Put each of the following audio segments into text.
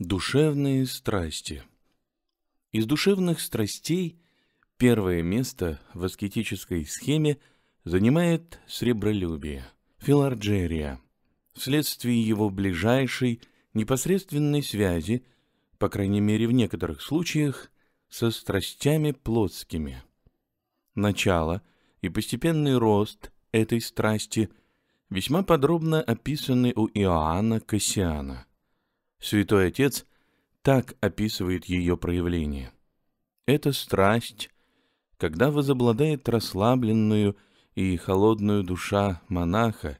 Душевные страсти. Из душевных страстей первое место в аскетической схеме занимает сребролюбие, филарджерия, вследствие его ближайшей непосредственной связи, по крайней мере в некоторых случаях, со страстями плотскими. Начало и постепенный рост этой страсти весьма подробно описаны у Иоанна Кассиана – Святой Отец так описывает ее проявление. Это страсть, когда возобладает расслабленную и холодную душа монаха,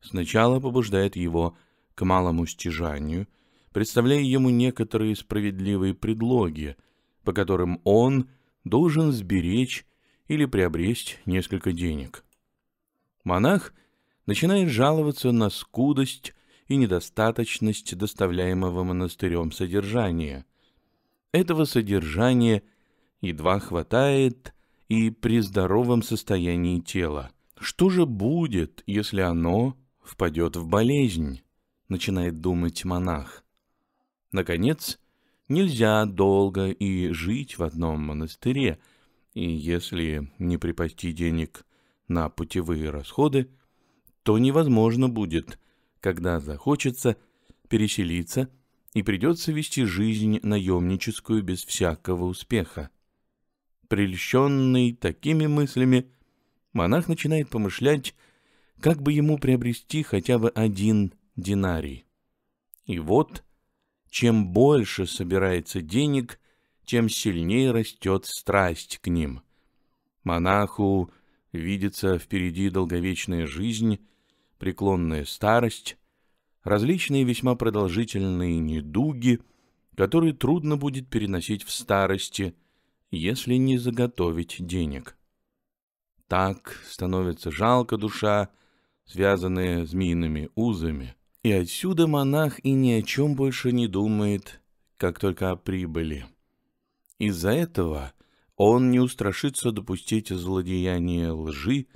сначала побуждает его к малому стяжанию, представляя ему некоторые справедливые предлоги, по которым он должен сберечь или приобрести несколько денег. Монах начинает жаловаться на скудость и недостаточность доставляемого монастырем содержания. Этого содержания едва хватает и при здоровом состоянии тела. Что же будет, если оно впадет в болезнь? Начинает думать монах. Наконец, нельзя долго и жить в одном монастыре, и если не припасти денег на путевые расходы, то невозможно будет когда захочется, переселиться, и придется вести жизнь наемническую без всякого успеха. Прельщенный такими мыслями, монах начинает помышлять, как бы ему приобрести хотя бы один динарий. И вот, чем больше собирается денег, тем сильнее растет страсть к ним. Монаху видится впереди долговечная жизнь, преклонная старость, различные весьма продолжительные недуги, которые трудно будет переносить в старости, если не заготовить денег. Так становится жалко душа, связанная змеиными узами. И отсюда монах и ни о чем больше не думает, как только о прибыли. Из-за этого он не устрашится допустить злодеяние лжи,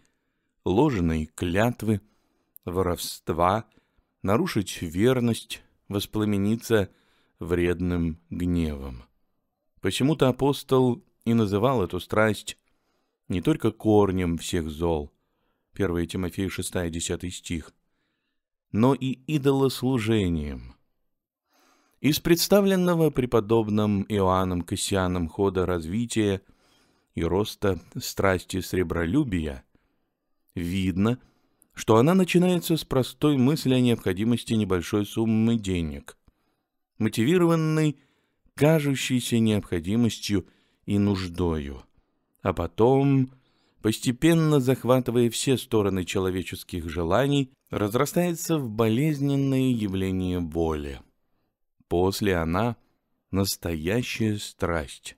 ложной клятвы, воровства, нарушить верность, воспламениться вредным гневом. Почему-то апостол и называл эту страсть не только корнем всех зол, 1 Тимофея 6, 10 стих, но и идолослужением. Из представленного преподобным Иоанном Кассианом хода развития и роста страсти сребролюбия видно – что она начинается с простой мысли о необходимости небольшой суммы денег, мотивированной кажущейся необходимостью и нуждою, а потом, постепенно захватывая все стороны человеческих желаний, разрастается в болезненное явление воли. После она — настоящая страсть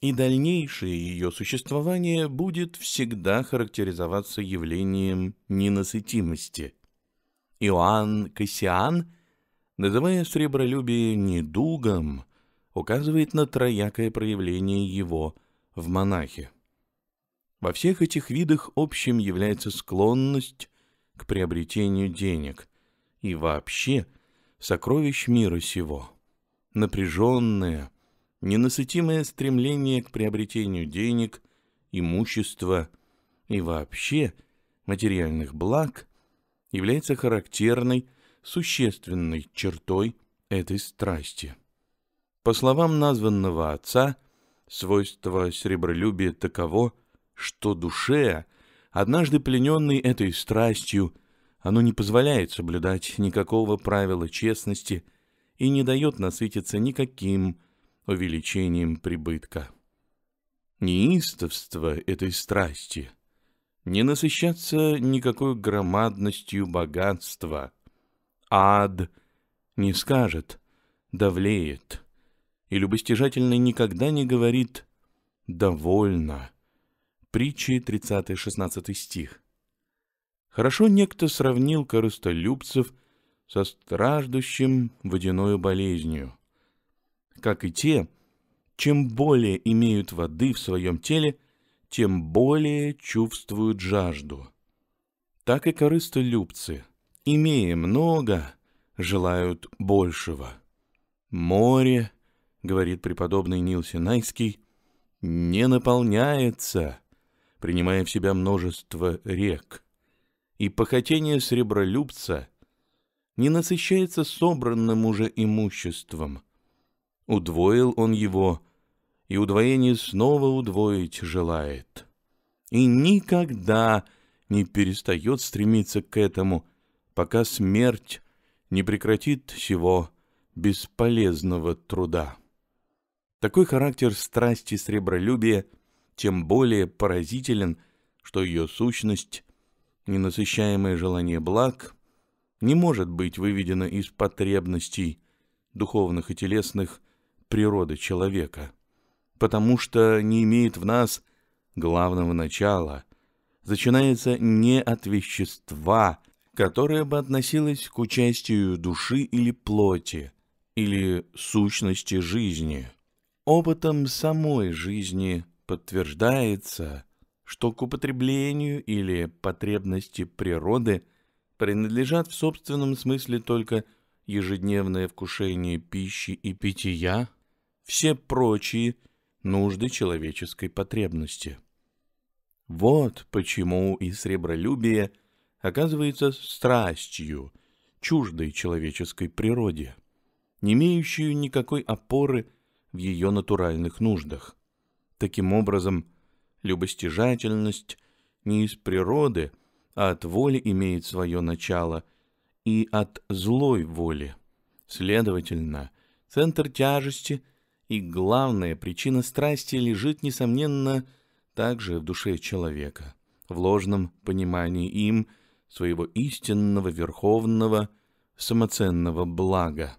и дальнейшее ее существование будет всегда характеризоваться явлением ненасытимости. Иоанн Кассиан, называя сребролюбие недугом, указывает на троякое проявление его в монахе. Во всех этих видах общим является склонность к приобретению денег и вообще сокровищ мира сего, напряженное – ненасытимое стремление к приобретению денег, имущества и вообще материальных благ является характерной, существенной чертой этой страсти. По словам названного отца, свойство серебролюбия таково, что душе, однажды плененной этой страстью, оно не позволяет соблюдать никакого правила честности и не дает насытиться никаким увеличением прибытка. Неистовство этой страсти не насыщаться никакой громадностью богатства. Ад не скажет, давлеет, и любостяжательный никогда не говорит «довольно». Притчи 30-16 стих. Хорошо некто сравнил корыстолюбцев со страждущим водяной болезнью как и те, чем более имеют воды в своем теле, тем более чувствуют жажду. Так и корыстолюбцы, имея много, желают большего. Море, говорит преподобный Нил Синайский, не наполняется, принимая в себя множество рек. И похотение сребролюбца не насыщается собранным уже имуществом, Удвоил он его, и удвоение снова удвоить желает. И никогда не перестает стремиться к этому, пока смерть не прекратит всего бесполезного труда. Такой характер страсти сребролюбия тем более поразителен, что ее сущность, ненасыщаемое желание благ, не может быть выведена из потребностей, духовных и телесных, природы человека, потому что не имеет в нас главного начала, начинается не от вещества, которое бы относилось к участию души или плоти, или сущности жизни. Опытом самой жизни подтверждается, что к употреблению или потребности природы принадлежат в собственном смысле только ежедневное вкушение пищи и питья, все прочие нужды человеческой потребности. Вот почему и сребролюбие оказывается страстью, чуждой человеческой природе, не имеющую никакой опоры в ее натуральных нуждах. Таким образом, любостяжательность не из природы, а от воли имеет свое начало и от злой воли. Следовательно, центр тяжести – и главная причина страсти лежит, несомненно, также в душе человека, в ложном понимании им своего истинного, верховного, самоценного блага,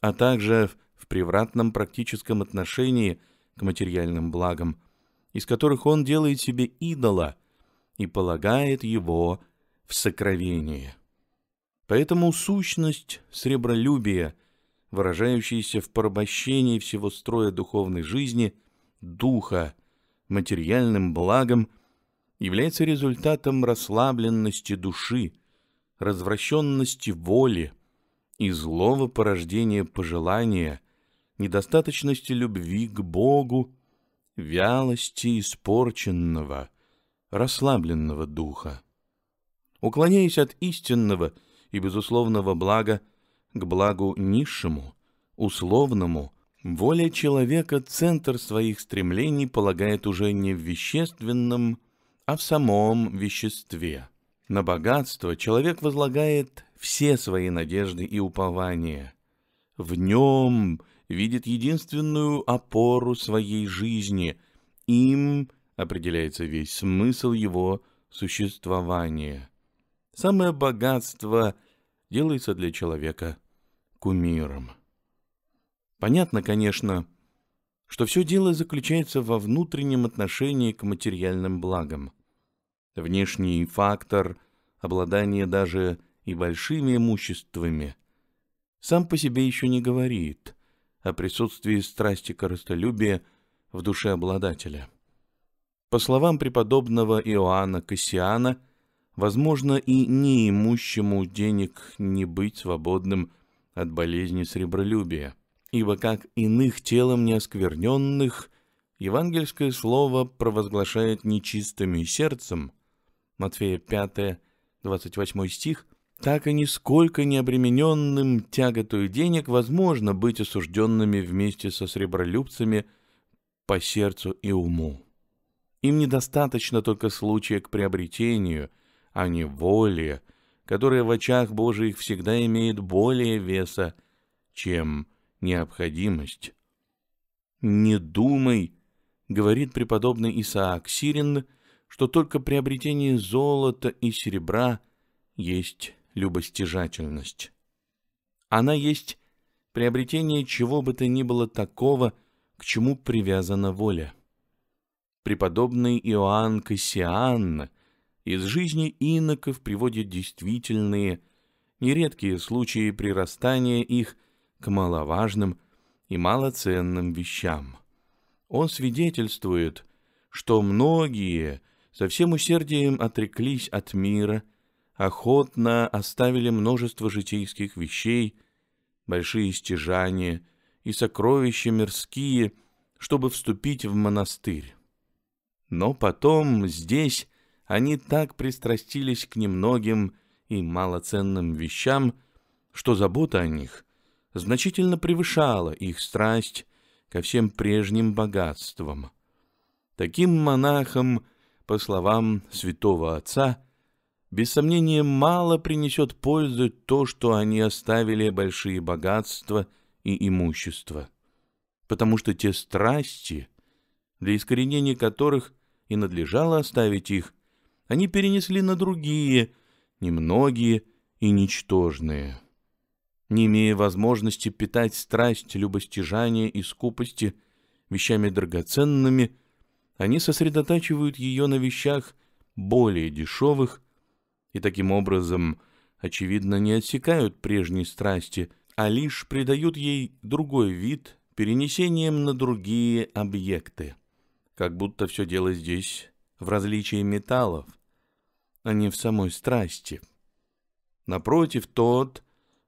а также в превратном практическом отношении к материальным благам, из которых он делает себе идола и полагает его в сокровение. Поэтому сущность сребролюбия – выражающийся в порабощении всего строя духовной жизни, духа, материальным благом, является результатом расслабленности души, развращенности воли и злого порождения пожелания, недостаточности любви к Богу, вялости испорченного, расслабленного духа. Уклоняясь от истинного и безусловного блага, к благу низшему, условному, воля человека центр своих стремлений полагает уже не в вещественном, а в самом веществе. На богатство человек возлагает все свои надежды и упования. В нем видит единственную опору своей жизни. Им определяется весь смысл его существования. Самое богатство делается для человека кумиром. Понятно, конечно, что все дело заключается во внутреннем отношении к материальным благам. Внешний фактор обладание даже и большими имуществами сам по себе еще не говорит о присутствии страсти корыстолюбия в душе обладателя. По словам преподобного Иоанна Кассиана, возможно и неимущему денег не быть свободным – от болезни сребролюбия, ибо как иных телом неоскверненных, евангельское слово провозглашает нечистыми сердцем, Матфея 5, 28 стих, так и нисколько не обремененным тяготою денег возможно быть осужденными вместе со сребролюбцами по сердцу и уму. Им недостаточно только случая к приобретению, а не воли, которое в очах Божиих всегда имеет более веса, чем необходимость. «Не думай», — говорит преподобный Исаак Сирин, что только приобретение золота и серебра есть любостяжательность. Она есть приобретение чего бы то ни было такого, к чему привязана воля. Преподобный Иоанн Кассиан из жизни иноков приводит действительные, нередкие случаи прирастания их к маловажным и малоценным вещам. Он свидетельствует, что многие со всем усердием отреклись от мира, охотно оставили множество житейских вещей, большие стяжания и сокровища мирские, чтобы вступить в монастырь. Но потом здесь они так пристрастились к немногим и малоценным вещам, что забота о них значительно превышала их страсть ко всем прежним богатствам. Таким монахам, по словам святого отца, без сомнения мало принесет пользы то, что они оставили большие богатства и имущество, потому что те страсти, для искоренения которых и надлежало оставить их, — они перенесли на другие, немногие и ничтожные. Не имея возможности питать страсть любостяжания и скупости вещами драгоценными, они сосредотачивают ее на вещах более дешевых и таким образом, очевидно, не отсекают прежней страсти, а лишь придают ей другой вид перенесением на другие объекты. Как будто все дело здесь в различии металлов, а не в самой страсти. Напротив, тот,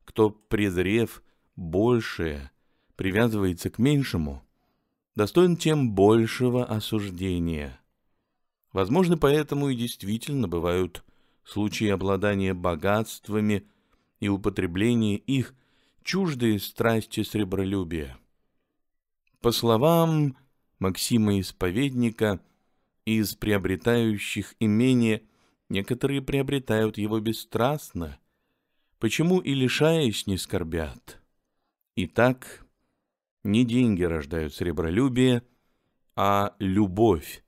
кто, презрев большее, привязывается к меньшему, достоин тем большего осуждения. Возможно, поэтому и действительно бывают случаи обладания богатствами и употребления их чуждые страсти сребролюбия. По словам Максима Исповедника, из приобретающих имение некоторые приобретают его бесстрастно, почему и лишаясь не скорбят. Итак, не деньги рождают сребролюбие, а любовь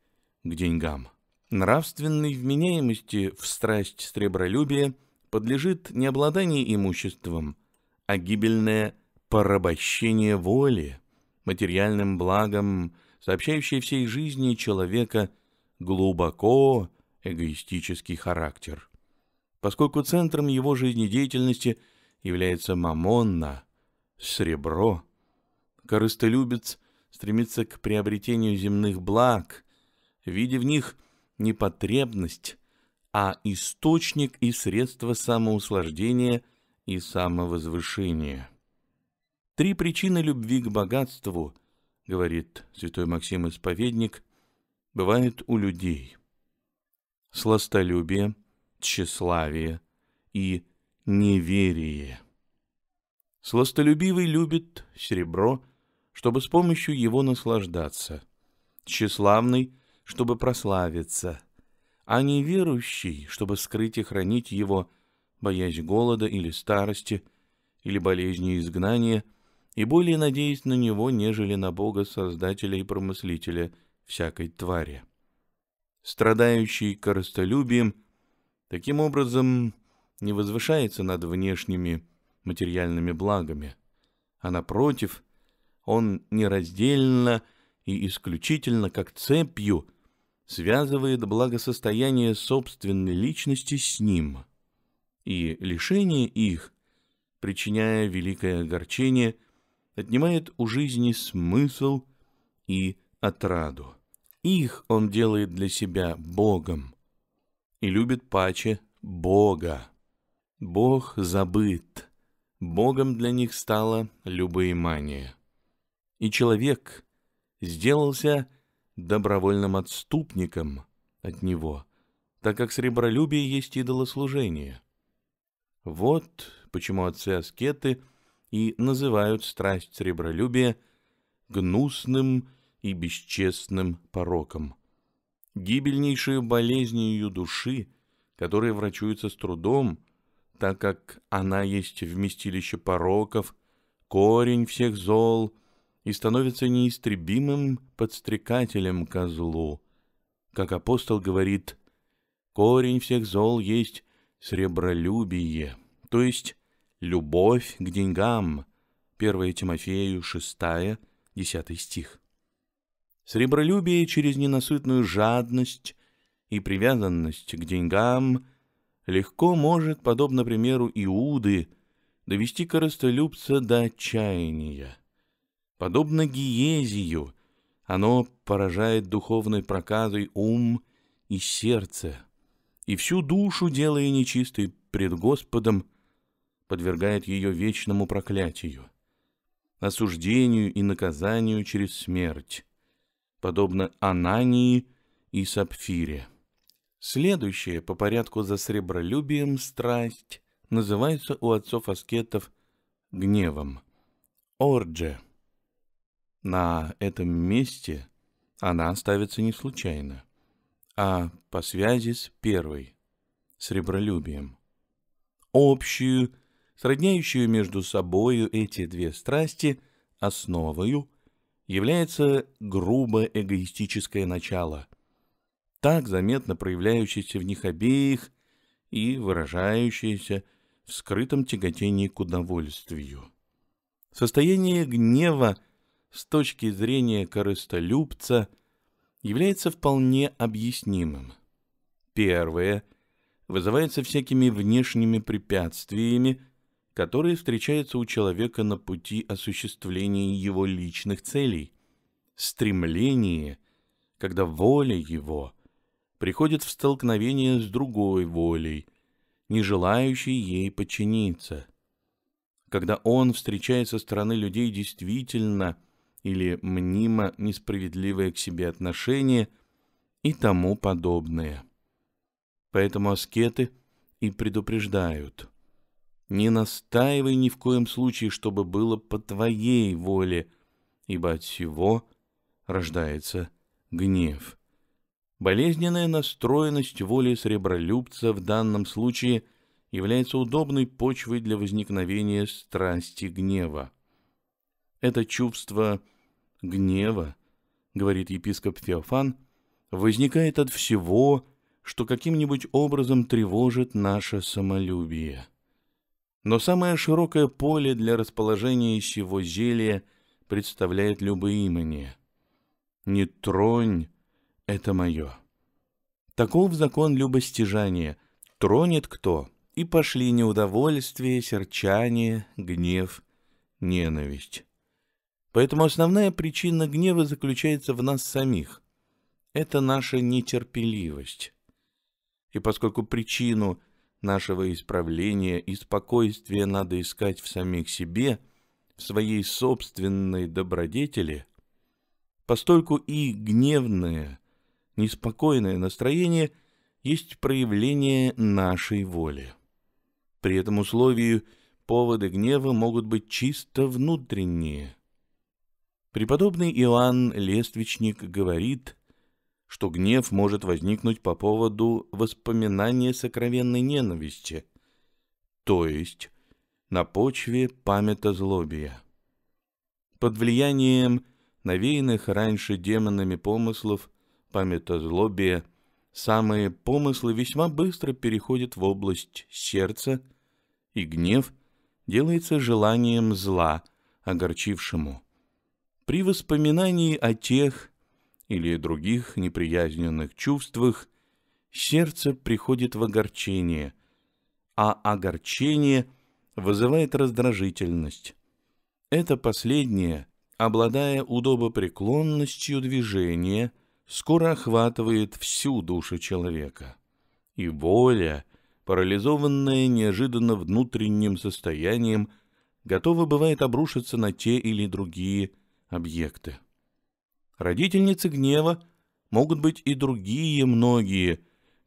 к деньгам. Нравственной вменяемости в страсть сребролюбия подлежит не обладание имуществом, а гибельное порабощение воли, материальным благом, сообщающее всей жизни человека глубоко эгоистический характер, поскольку центром его жизнедеятельности является мамонна, сребро. Корыстолюбец стремится к приобретению земных благ, видя в них не потребность, а источник и средство самоуслаждения и самовозвышения. Три причины любви к богатству, говорит святой Максим Исповедник, бывает у людей. Сластолюбие, тщеславие и неверие. Сластолюбивый любит серебро, чтобы с помощью его наслаждаться. Тщеславный, чтобы прославиться. А неверующий, чтобы скрыть и хранить его, боясь голода или старости, или болезни изгнания, и более надеясь на него, нежели на Бога Создателя и Промыслителя – всякой твари. Страдающий коростолюбием, таким образом, не возвышается над внешними материальными благами, а напротив, он нераздельно и исключительно как цепью связывает благосостояние собственной личности с ним, и лишение их, причиняя великое огорчение, отнимает у жизни смысл и отраду. Их он делает для себя Богом и любит паче Бога. Бог забыт. Богом для них стало любоимание. И человек сделался добровольным отступником от него, так как сребролюбие есть идолослужение. Вот почему отцы аскеты и называют страсть сребролюбия гнусным и бесчестным пороком, гибельнейшую болезни ее души, которая врачуется с трудом, так как она есть вместилище пороков, корень всех зол и становится неистребимым подстрекателем ко злу. Как апостол говорит, корень всех зол есть сребролюбие, то есть любовь к деньгам. 1 Тимофею 6, 10 стих. Сребролюбие через ненасытную жадность и привязанность к деньгам легко может, подобно примеру Иуды, довести коростолюбца до отчаяния. Подобно гиезию, оно поражает духовной проказой ум и сердце, и всю душу, делая нечистой пред Господом, подвергает ее вечному проклятию, осуждению и наказанию через смерть подобно Анании и Сапфире. Следующая по порядку за сребролюбием страсть называется у отцов-аскетов гневом – Ордже. На этом месте она ставится не случайно, а по связи с первой – сребролюбием. Общую, сродняющую между собою эти две страсти основою – является грубо эгоистическое начало, так заметно проявляющееся в них обеих и выражающееся в скрытом тяготении к удовольствию. Состояние гнева с точки зрения корыстолюбца является вполне объяснимым. Первое вызывается всякими внешними препятствиями, которые встречаются у человека на пути осуществления его личных целей. Стремление, когда воля его приходит в столкновение с другой волей, не желающей ей подчиниться. Когда он встречает со стороны людей действительно или мнимо несправедливое к себе отношение и тому подобное. Поэтому аскеты и предупреждают – не настаивай ни в коем случае, чтобы было по твоей воле, ибо от всего рождается гнев. Болезненная настроенность воли сребролюбца в данном случае является удобной почвой для возникновения страсти гнева. Это чувство гнева, говорит епископ Феофан, возникает от всего, что каким-нибудь образом тревожит наше самолюбие. Но самое широкое поле для расположения сего зелья представляет любоимание. «Не тронь, это мое». Таков закон любостяжания. Тронет кто, и пошли неудовольствие, серчание, гнев, ненависть. Поэтому основная причина гнева заключается в нас самих. Это наша нетерпеливость. И поскольку причину Нашего исправления и спокойствия надо искать в самих себе, в своей собственной добродетели, постольку и гневное, неспокойное настроение есть проявление нашей воли. При этом условии поводы гнева могут быть чисто внутренние. Преподобный Иоанн Лествичник говорит – что гнев может возникнуть по поводу воспоминания сокровенной ненависти, то есть на почве памята Под влиянием навеянных раньше демонами помыслов памята самые помыслы весьма быстро переходят в область сердца, и гнев делается желанием зла, огорчившему. При воспоминании о тех, или других неприязненных чувствах, сердце приходит в огорчение, а огорчение вызывает раздражительность. Это последнее, обладая удобопреклонностью движения, скоро охватывает всю душу человека. И воля, парализованная неожиданно внутренним состоянием, готова бывает обрушиться на те или другие объекты. Родительницы гнева могут быть и другие многие,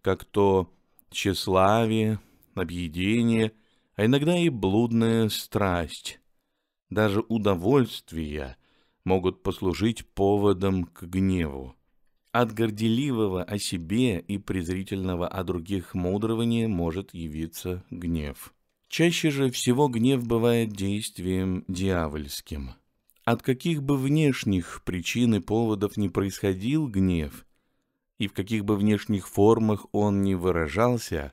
как то тщеславие, объедение, а иногда и блудная страсть. Даже удовольствия могут послужить поводом к гневу. От горделивого о себе и презрительного о других мудрования может явиться гнев. Чаще же всего гнев бывает действием дьявольским – от каких бы внешних причин и поводов не происходил гнев, и в каких бы внешних формах он не выражался,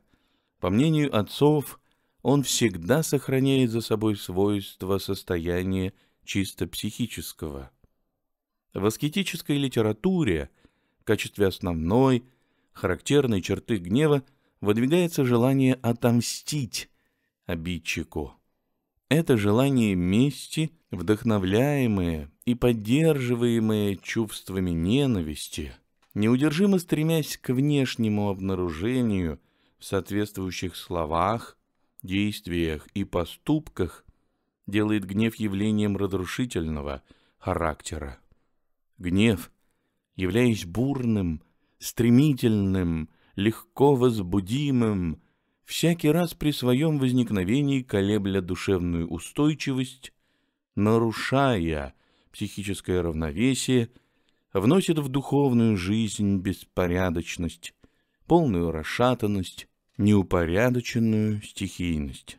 по мнению отцов, он всегда сохраняет за собой свойство состояния чисто психического. В аскетической литературе в качестве основной, характерной черты гнева выдвигается желание отомстить обидчику – это желание мести, вдохновляемое и поддерживаемое чувствами ненависти, неудержимо стремясь к внешнему обнаружению в соответствующих словах, действиях и поступках, делает гнев явлением разрушительного характера. Гнев, являясь бурным, стремительным, легко возбудимым, всякий раз при своем возникновении колебля душевную устойчивость, нарушая психическое равновесие, вносит в духовную жизнь беспорядочность, полную расшатанность, неупорядоченную стихийность.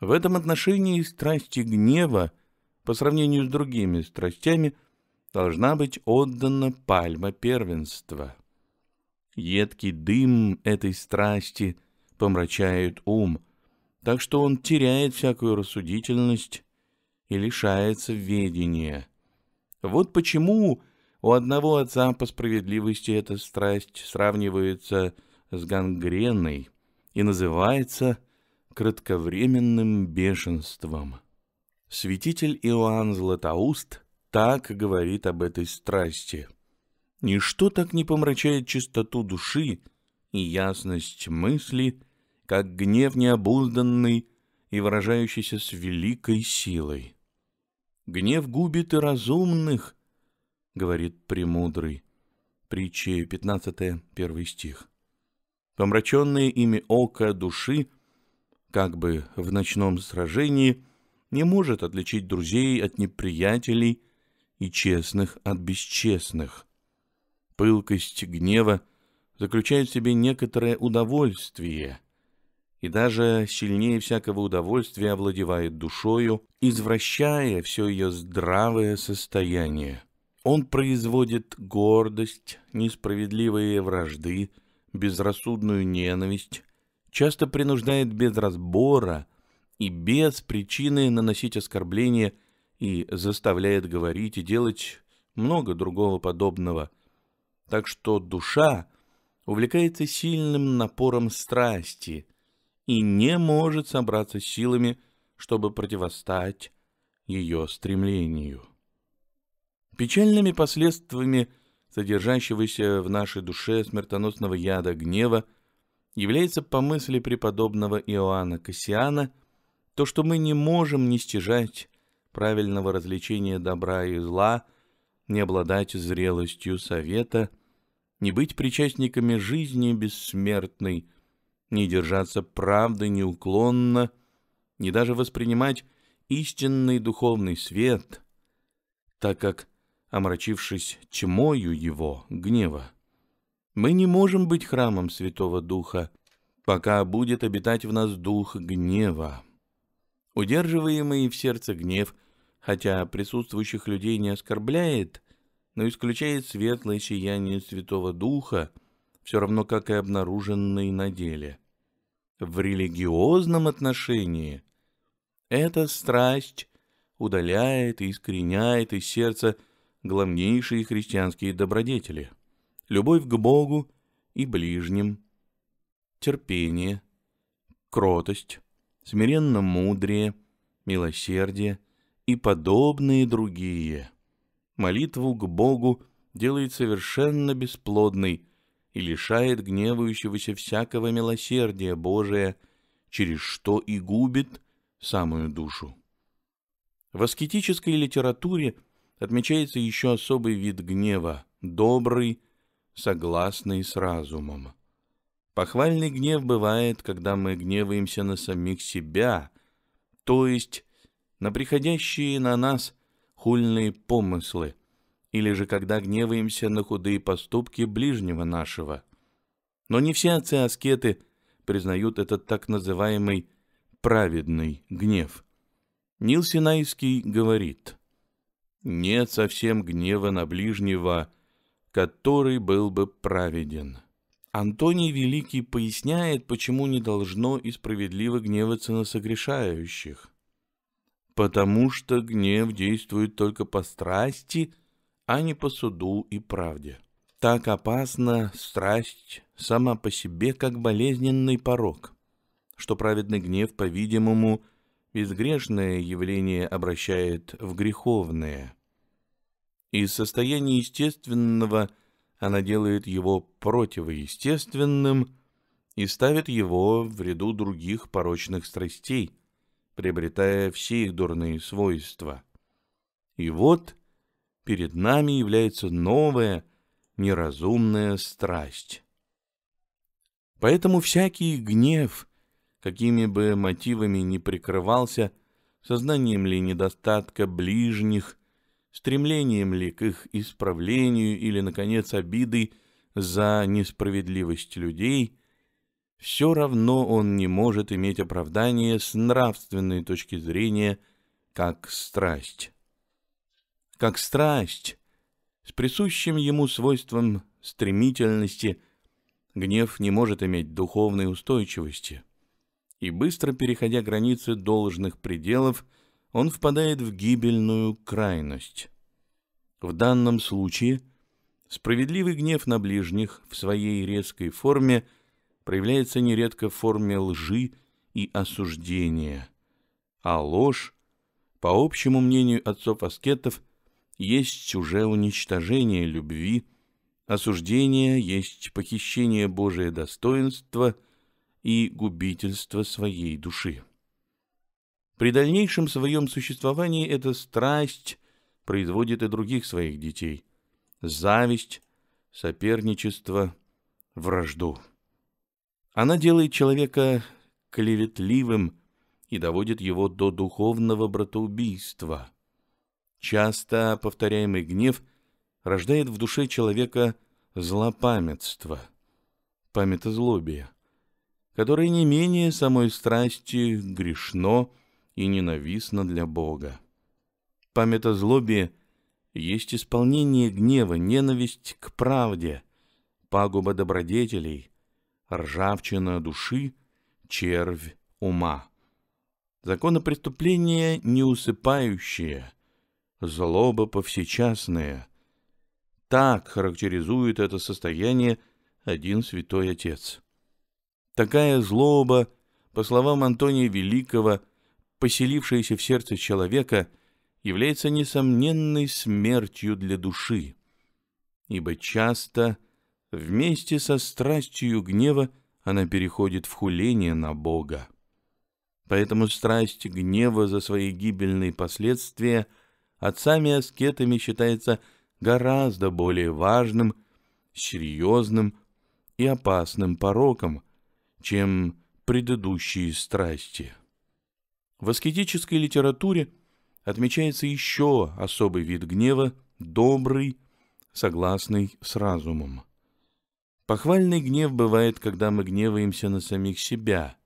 В этом отношении страсти гнева по сравнению с другими страстями должна быть отдана пальма первенства. Едкий дым этой страсти – помрачает ум, так что он теряет всякую рассудительность и лишается ведения. Вот почему у одного отца по справедливости эта страсть сравнивается с гангреной и называется кратковременным бешенством. Святитель Иоанн Златоуст так говорит об этой страсти. «Ничто так не помрачает чистоту души и ясность мысли, как гнев необузданный и выражающийся с великой силой. «Гнев губит и разумных», — говорит Премудрый. Притча 15, первый стих. Помраченные ими око души, как бы в ночном сражении, не может отличить друзей от неприятелей и честных от бесчестных. Пылкость гнева заключает в себе некоторое удовольствие — и даже сильнее всякого удовольствия овладевает душою, извращая все ее здравое состояние. Он производит гордость, несправедливые вражды, безрассудную ненависть, часто принуждает без разбора и без причины наносить оскорбления и заставляет говорить и делать много другого подобного. Так что душа увлекается сильным напором страсти – и не может собраться силами, чтобы противостать ее стремлению. Печальными последствиями содержащегося в нашей душе смертоносного яда гнева является по мысли преподобного Иоанна Кассиана то, что мы не можем не стяжать правильного развлечения добра и зла, не обладать зрелостью совета, не быть причастниками жизни бессмертной – не держаться правды неуклонно, не даже воспринимать истинный духовный свет, так как, омрачившись тьмою его гнева, мы не можем быть храмом Святого Духа, пока будет обитать в нас дух гнева. Удерживаемый в сердце гнев, хотя присутствующих людей не оскорбляет, но исключает светлое сияние Святого Духа, все равно как и обнаруженный на деле в религиозном отношении эта страсть удаляет и искореняет из сердца главнейшие христианские добродетели — любовь к Богу и ближним, терпение, кротость, смиренно мудрее, милосердие и подобные другие. Молитву к Богу делает совершенно бесплодной, и лишает гневающегося всякого милосердия Божия, через что и губит самую душу. В аскетической литературе отмечается еще особый вид гнева – добрый, согласный с разумом. Похвальный гнев бывает, когда мы гневаемся на самих себя, то есть на приходящие на нас хульные помыслы – или же когда гневаемся на худые поступки ближнего нашего. Но не все отцы-аскеты признают этот так называемый праведный гнев. Нил Синайский говорит, «Нет совсем гнева на ближнего, который был бы праведен». Антоний Великий поясняет, почему не должно и справедливо гневаться на согрешающих. «Потому что гнев действует только по страсти – а не по суду и правде. Так опасна страсть сама по себе, как болезненный порог, что праведный гнев, по-видимому, безгрешное явление обращает в греховное. Из состояния естественного она делает его противоестественным и ставит его в ряду других порочных страстей, приобретая все их дурные свойства. И вот – перед нами является новая неразумная страсть. Поэтому всякий гнев, какими бы мотивами ни прикрывался, сознанием ли недостатка ближних, стремлением ли к их исправлению или, наконец, обидой за несправедливость людей, все равно он не может иметь оправдания с нравственной точки зрения как страсть как страсть, с присущим ему свойством стремительности, гнев не может иметь духовной устойчивости. И быстро переходя границы должных пределов, он впадает в гибельную крайность. В данном случае справедливый гнев на ближних в своей резкой форме проявляется нередко в форме лжи и осуждения, а ложь, по общему мнению отцов-аскетов, есть уже уничтожение любви, осуждение есть похищение Божие достоинства и губительство своей души. При дальнейшем своем существовании эта страсть производит и других своих детей – зависть, соперничество, вражду. Она делает человека клеветливым и доводит его до духовного братоубийства – Часто повторяемый гнев рождает в душе человека злопамятство, памятозлобие, которое не менее самой страсти грешно и ненавистно для Бога. Памятозлобие есть исполнение гнева, ненависть к правде, пагуба добродетелей, ржавчина души, червь ума. Законы преступления неусыпающие – злоба повсечасная. Так характеризует это состояние один святой отец. Такая злоба, по словам Антония Великого, поселившаяся в сердце человека, является несомненной смертью для души, ибо часто вместе со страстью гнева она переходит в хуление на Бога. Поэтому страсть гнева за свои гибельные последствия – отцами-аскетами считается гораздо более важным, серьезным и опасным пороком, чем предыдущие страсти. В аскетической литературе отмечается еще особый вид гнева, добрый, согласный с разумом. Похвальный гнев бывает, когда мы гневаемся на самих себя,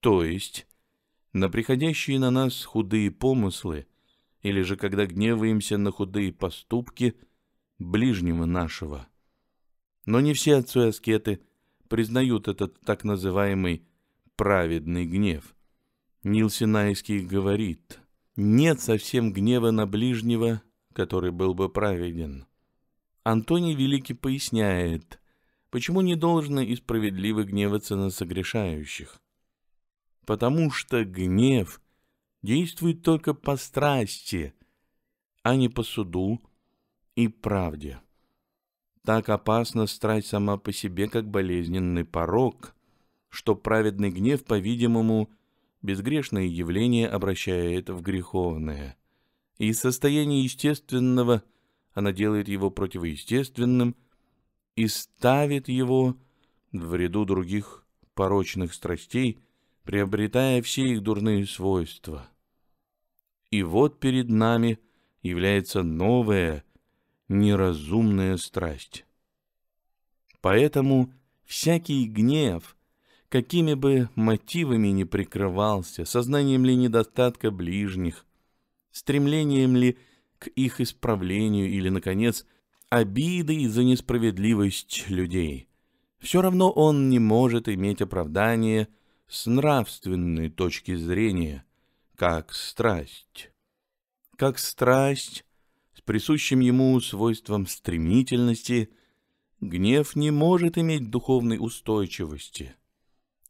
то есть на приходящие на нас худые помыслы – или же когда гневаемся на худые поступки ближнего нашего. Но не все отцы-аскеты признают этот так называемый «праведный гнев». Нил Синайский говорит, «Нет совсем гнева на ближнего, который был бы праведен». Антоний Великий поясняет, почему не должно и справедливо гневаться на согрешающих. Потому что гнев — действует только по страсти, а не по суду и правде. Так опасна страсть сама по себе, как болезненный порог, что праведный гнев, по-видимому, безгрешное явление, обращает в греховное. И состояние естественного она делает его противоестественным и ставит его в ряду других порочных страстей, приобретая все их дурные свойства. И вот перед нами является новая неразумная страсть. Поэтому всякий гнев, какими бы мотивами ни прикрывался, сознанием ли недостатка ближних, стремлением ли к их исправлению или, наконец, обидой за несправедливость людей, все равно он не может иметь оправдания с нравственной точки зрения – как страсть. Как страсть с присущим ему свойством стремительности, гнев не может иметь духовной устойчивости.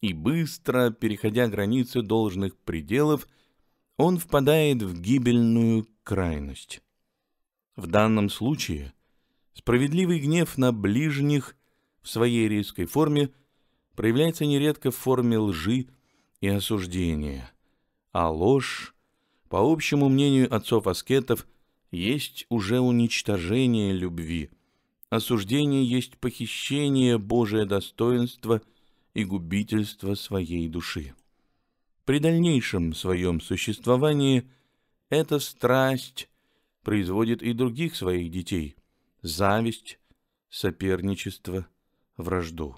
И быстро, переходя границы должных пределов, он впадает в гибельную крайность. В данном случае справедливый гнев на ближних в своей резкой форме проявляется нередко в форме лжи и осуждения а ложь, по общему мнению отцов-аскетов, есть уже уничтожение любви, осуждение есть похищение Божие достоинства и губительство своей души. При дальнейшем своем существовании эта страсть производит и других своих детей – зависть, соперничество, вражду.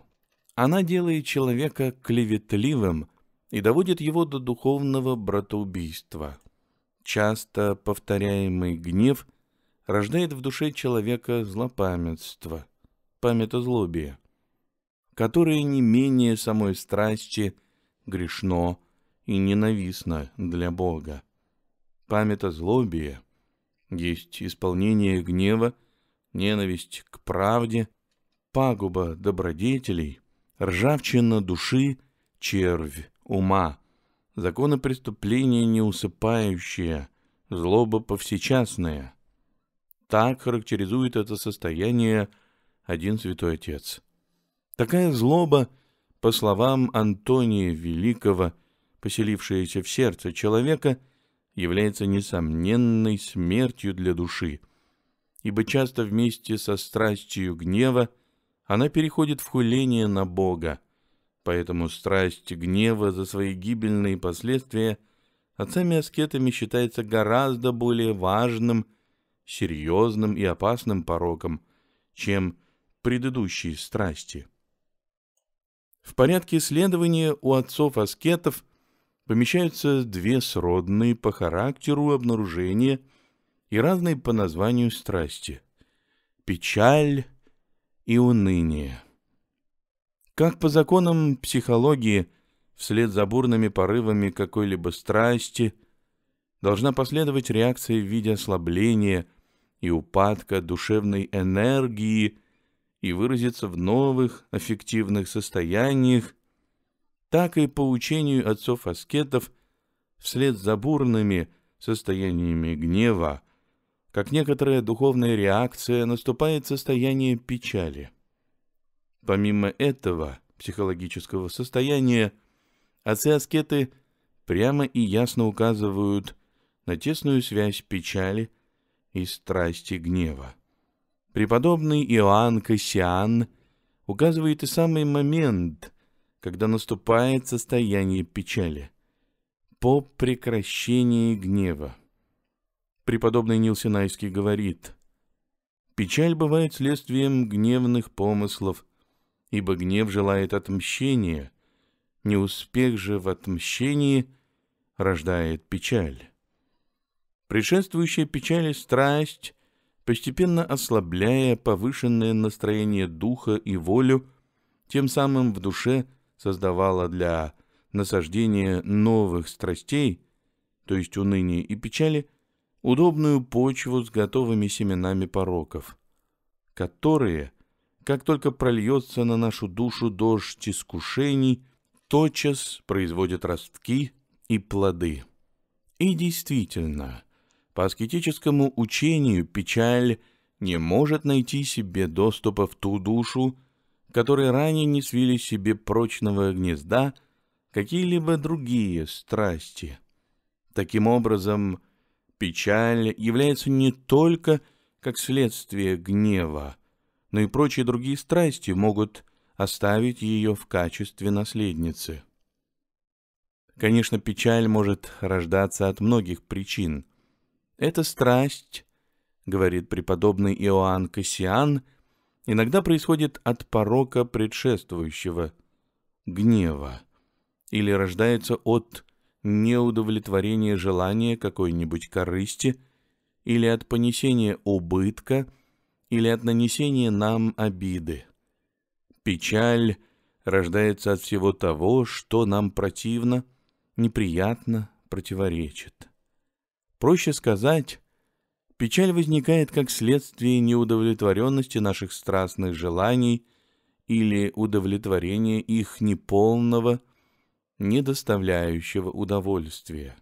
Она делает человека клеветливым, и доводит его до духовного братоубийства. Часто повторяемый гнев рождает в душе человека злопамятство, памятозлобие, которое не менее самой страсти грешно и ненавистно для Бога. Памятозлобие есть исполнение гнева, ненависть к правде, пагуба добродетелей, ржавчина души, червь, ума, законы преступления неусыпающие, злоба повсечасная, Так характеризует это состояние один святой отец. Такая злоба, по словам Антония Великого, поселившаяся в сердце человека, является несомненной смертью для души, ибо часто вместе со страстью гнева она переходит в хуление на Бога – Поэтому страсть гнева за свои гибельные последствия отцами-аскетами считается гораздо более важным, серьезным и опасным пороком, чем предыдущие страсти. В порядке исследования у отцов-аскетов помещаются две сродные по характеру обнаружения и разные по названию страсти – печаль и уныние. Как по законам психологии, вслед за бурными порывами какой-либо страсти должна последовать реакция в виде ослабления и упадка душевной энергии и выразиться в новых аффективных состояниях, так и по учению отцов-аскетов вслед за бурными состояниями гнева, как некоторая духовная реакция, наступает состояние печали. Помимо этого психологического состояния, отцы-аскеты прямо и ясно указывают на тесную связь печали и страсти гнева. Преподобный Иоанн Кассиан указывает и самый момент, когда наступает состояние печали по прекращении гнева. Преподобный Нил Синайский говорит, «Печаль бывает следствием гневных помыслов – ибо гнев желает отмщения, неуспех же в отмщении рождает печаль. Предшествующая печали страсть, постепенно ослабляя повышенное настроение духа и волю, тем самым в душе создавала для насаждения новых страстей, то есть уныния и печали, удобную почву с готовыми семенами пороков, которые – как только прольется на нашу душу дождь искушений, тотчас производит ростки и плоды. И действительно, по аскетическому учению печаль не может найти себе доступа в ту душу, которой ранее не свили себе прочного гнезда какие-либо другие страсти. Таким образом, печаль является не только как следствие гнева, но и прочие другие страсти могут оставить ее в качестве наследницы. Конечно, печаль может рождаться от многих причин. Эта страсть, говорит преподобный Иоанн Кассиан, иногда происходит от порока предшествующего гнева или рождается от неудовлетворения желания какой-нибудь корысти или от понесения убытка – или от нанесения нам обиды. Печаль рождается от всего того, что нам противно, неприятно, противоречит. Проще сказать, печаль возникает как следствие неудовлетворенности наших страстных желаний или удовлетворения их неполного, не доставляющего удовольствия.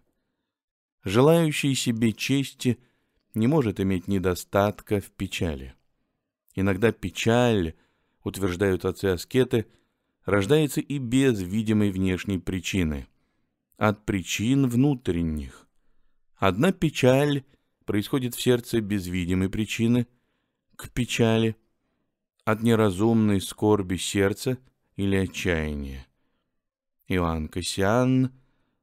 Желающий себе чести не может иметь недостатка в печали. Иногда печаль, утверждают отцы-аскеты, рождается и без видимой внешней причины, от причин внутренних. Одна печаль происходит в сердце без видимой причины, к печали, от неразумной скорби сердца или отчаяния. Иоанн Кассиан,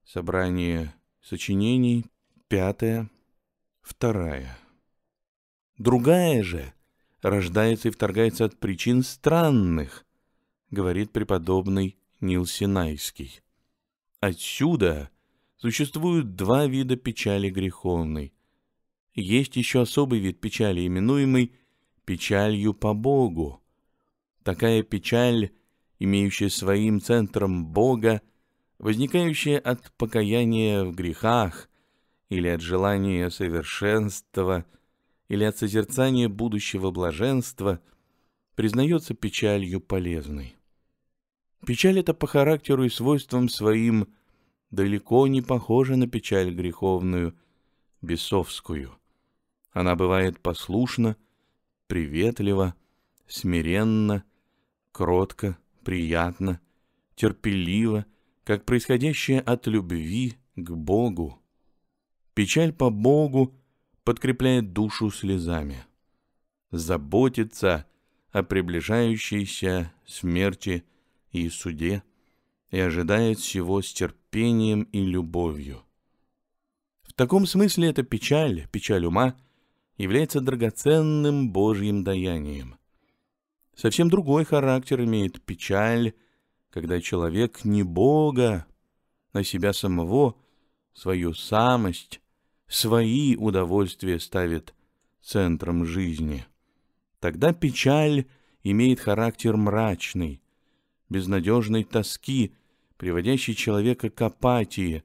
собрание сочинений, пятая, вторая. Другая же — рождается и вторгается от причин странных, говорит преподобный Нил Синайский. Отсюда существуют два вида печали греховной. Есть еще особый вид печали, именуемый печалью по Богу. Такая печаль, имеющая своим центром Бога, возникающая от покаяния в грехах или от желания совершенства – или от созерцания будущего блаженства, признается печалью полезной. Печаль эта по характеру и свойствам своим далеко не похожа на печаль греховную, бесовскую. Она бывает послушна, приветлива, смиренна, кротко, приятно, терпелива, как происходящая от любви к Богу. Печаль по Богу подкрепляет душу слезами, заботится о приближающейся смерти и суде и ожидает всего с терпением и любовью. В таком смысле эта печаль, печаль ума, является драгоценным Божьим даянием. Совсем другой характер имеет печаль, когда человек не Бога, а себя самого, свою самость свои удовольствия ставит центром жизни. Тогда печаль имеет характер мрачный, безнадежной тоски, приводящей человека к апатии,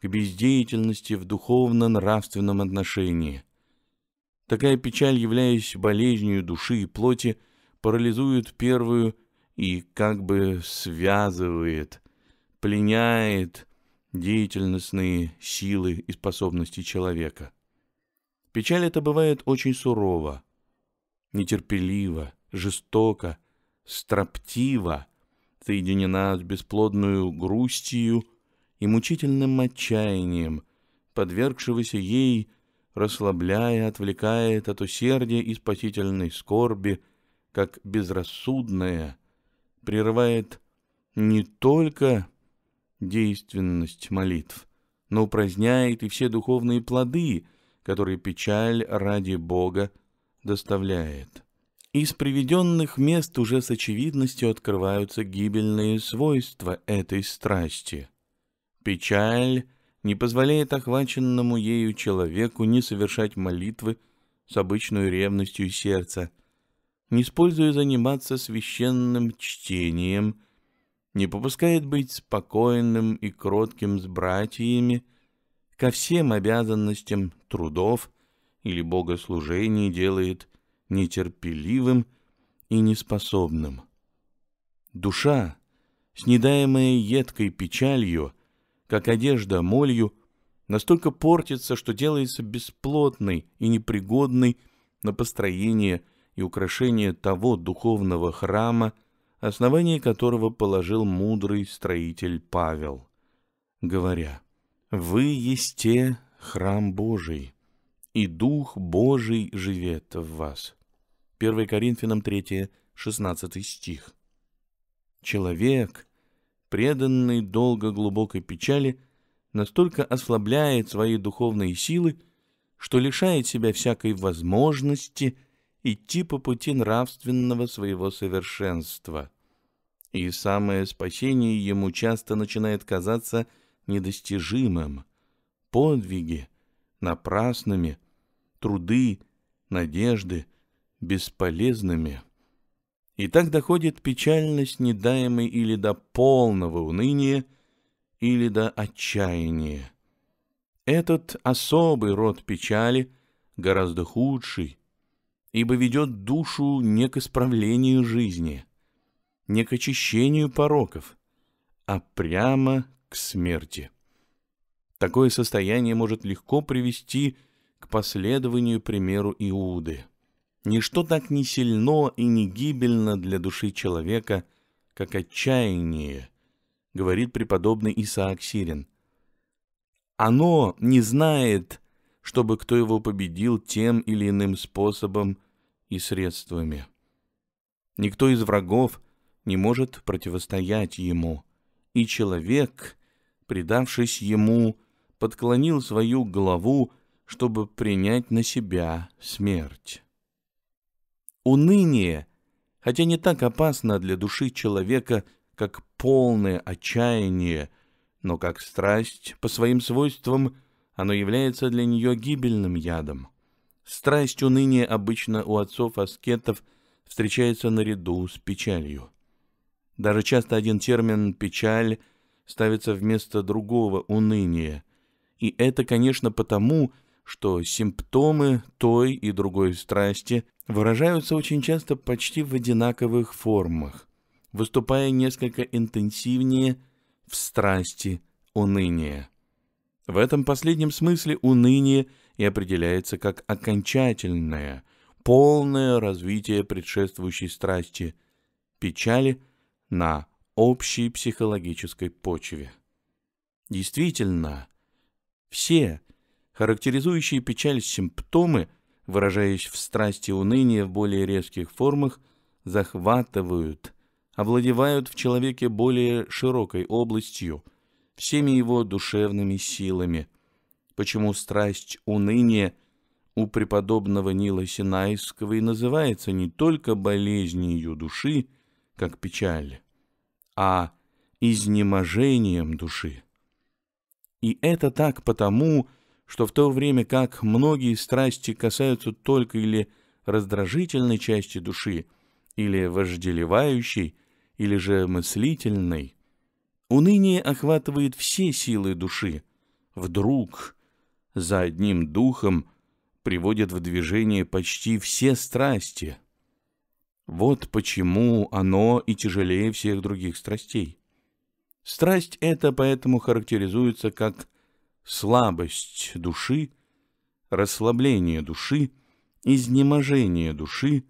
к бездеятельности в духовно-нравственном отношении. Такая печаль, являясь болезнью души и плоти, парализует первую и как бы связывает, пленяет, деятельностные силы и способности человека. Печаль эта бывает очень сурова, нетерпелива, жестоко, строптива, соединена с бесплодную грустью и мучительным отчаянием, подвергшегося ей, расслабляя, отвлекает от усердия и спасительной скорби, как безрассудная, прерывает не только действенность молитв, но упраздняет и все духовные плоды, которые печаль ради Бога доставляет. Из приведенных мест уже с очевидностью открываются гибельные свойства этой страсти. Печаль не позволяет охваченному ею человеку не совершать молитвы с обычной ревностью сердца, не используя заниматься священным чтением – не попускает быть спокойным и кротким с братьями, ко всем обязанностям трудов или богослужений делает нетерпеливым и неспособным. Душа, снедаемая едкой печалью, как одежда молью, настолько портится, что делается бесплотной и непригодной на построение и украшение того духовного храма, основание которого положил мудрый строитель Павел, говоря, «Вы есте храм Божий, и Дух Божий живет в вас». 1 Коринфянам 3, 16 стих. Человек, преданный долго глубокой печали, настолько ослабляет свои духовные силы, что лишает себя всякой возможности – идти по пути нравственного своего совершенства. И самое спасение ему часто начинает казаться недостижимым. Подвиги, напрасными, труды, надежды, бесполезными. И так доходит печальность недаемой или до полного уныния, или до отчаяния. Этот особый род печали, гораздо худший, ибо ведет душу не к исправлению жизни, не к очищению пороков, а прямо к смерти. Такое состояние может легко привести к последованию примеру Иуды. Ничто так не сильно и не гибельно для души человека, как отчаяние, говорит преподобный Исаак Сирин. Оно не знает, чтобы кто его победил тем или иным способом и средствами. Никто из врагов не может противостоять ему, и человек, предавшись ему, подклонил свою голову, чтобы принять на себя смерть. Уныние, хотя не так опасно для души человека, как полное отчаяние, но как страсть по своим свойствам оно является для нее гибельным ядом. Страсть уныния обычно у отцов-аскетов встречается наряду с печалью. Даже часто один термин «печаль» ставится вместо другого уныния. И это, конечно, потому, что симптомы той и другой страсти выражаются очень часто почти в одинаковых формах, выступая несколько интенсивнее в страсти уныния. В этом последнем смысле уныние – и определяется как окончательное, полное развитие предшествующей страсти, печали на общей психологической почве. Действительно, все характеризующие печаль симптомы, выражаясь в страсти уныния в более резких формах, захватывают, овладевают в человеке более широкой областью, всеми его душевными силами – почему страсть уныния у преподобного Нила Синайского и называется не только болезнью души, как печаль, а изнеможением души. И это так потому, что в то время как многие страсти касаются только или раздражительной части души, или вожделевающей, или же мыслительной, уныние охватывает все силы души, вдруг – за одним духом приводят в движение почти все страсти. Вот почему оно и тяжелее всех других страстей. Страсть эта поэтому характеризуется как слабость души, расслабление души, изнеможение души,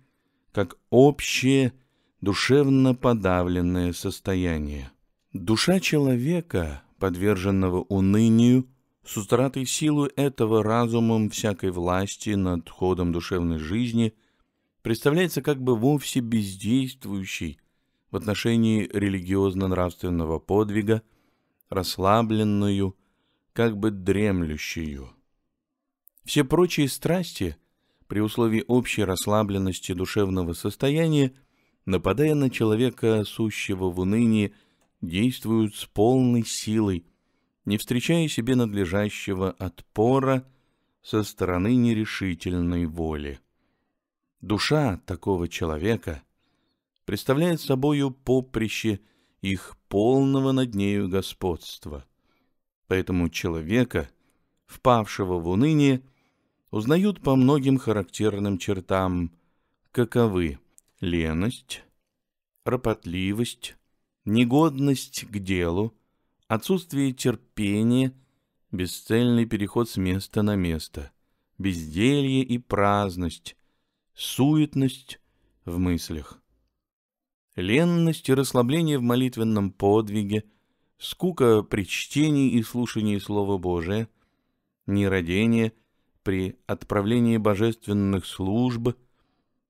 как общее душевно подавленное состояние. Душа человека, подверженного унынию, с утратой силы этого разумом всякой власти над ходом душевной жизни представляется как бы вовсе бездействующий в отношении религиозно-нравственного подвига, расслабленную, как бы дремлющую. Все прочие страсти, при условии общей расслабленности душевного состояния, нападая на человека, сущего в унынии, действуют с полной силой – не встречая себе надлежащего отпора со стороны нерешительной воли. Душа такого человека представляет собою поприще их полного над нею господства. Поэтому человека, впавшего в уныние, узнают по многим характерным чертам, каковы леность, ропотливость, негодность к делу, отсутствие терпения, бесцельный переход с места на место, безделье и праздность, суетность в мыслях. Ленность и расслабление в молитвенном подвиге, скука при чтении и слушании Слова Божия, нерадение при отправлении божественных служб,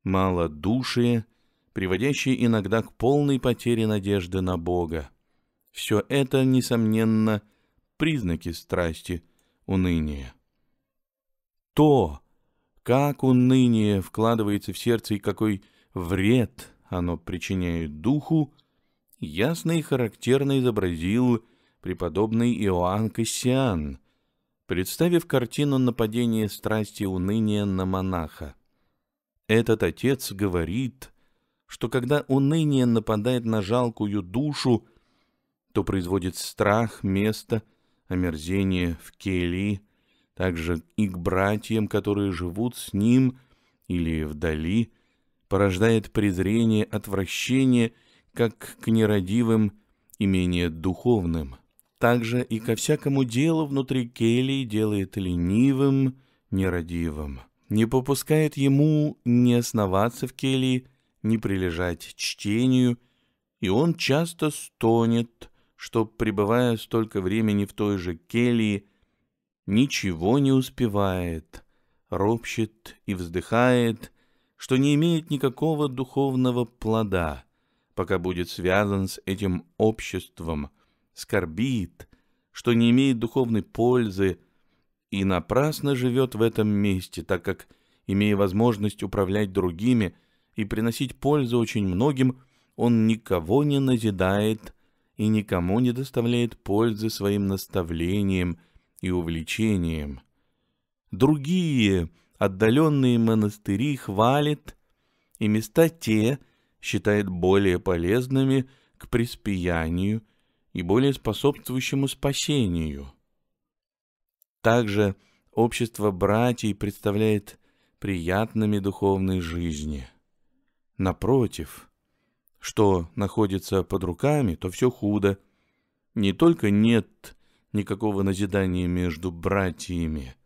малодушие, приводящее иногда к полной потере надежды на Бога, все это, несомненно, признаки страсти уныния. То, как уныние вкладывается в сердце и какой вред оно причиняет духу, ясно и характерно изобразил преподобный Иоанн Кассиан, представив картину нападения страсти уныния на монаха. Этот отец говорит, что когда уныние нападает на жалкую душу, то производит страх, место, омерзение в келии, также и к братьям, которые живут с ним или вдали, порождает презрение, отвращение, как к нерадивым и менее духовным. Также и ко всякому делу внутри келии делает ленивым, нерадивым. Не попускает ему не основаться в келии, не прилежать чтению, и он часто стонет – что, пребывая столько времени в той же келье, ничего не успевает, ропщет и вздыхает, что не имеет никакого духовного плода, пока будет связан с этим обществом, скорбит, что не имеет духовной пользы и напрасно живет в этом месте, так как, имея возможность управлять другими и приносить пользу очень многим, он никого не назидает, и никому не доставляет пользы своим наставлением и увлечением. Другие отдаленные монастыри хвалит, и места те считает более полезными к приспиянию и более способствующему спасению. Также общество братьев представляет приятными духовной жизни. Напротив, что находится под руками, то все худо. Не только нет никакого назидания между братьями,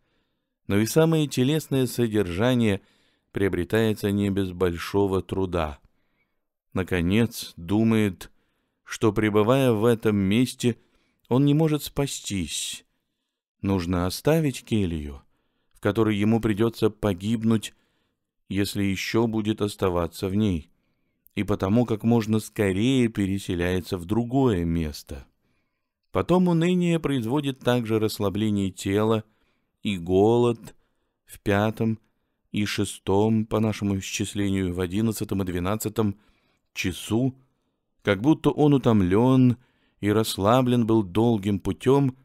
но и самое телесное содержание приобретается не без большого труда. Наконец, думает, что, пребывая в этом месте, он не может спастись. Нужно оставить келью, в которой ему придется погибнуть, если еще будет оставаться в ней и потому как можно скорее переселяется в другое место. Потом уныние производит также расслабление тела и голод в пятом и шестом, по нашему исчислению, в одиннадцатом и двенадцатом часу, как будто он утомлен и расслаблен был долгим путем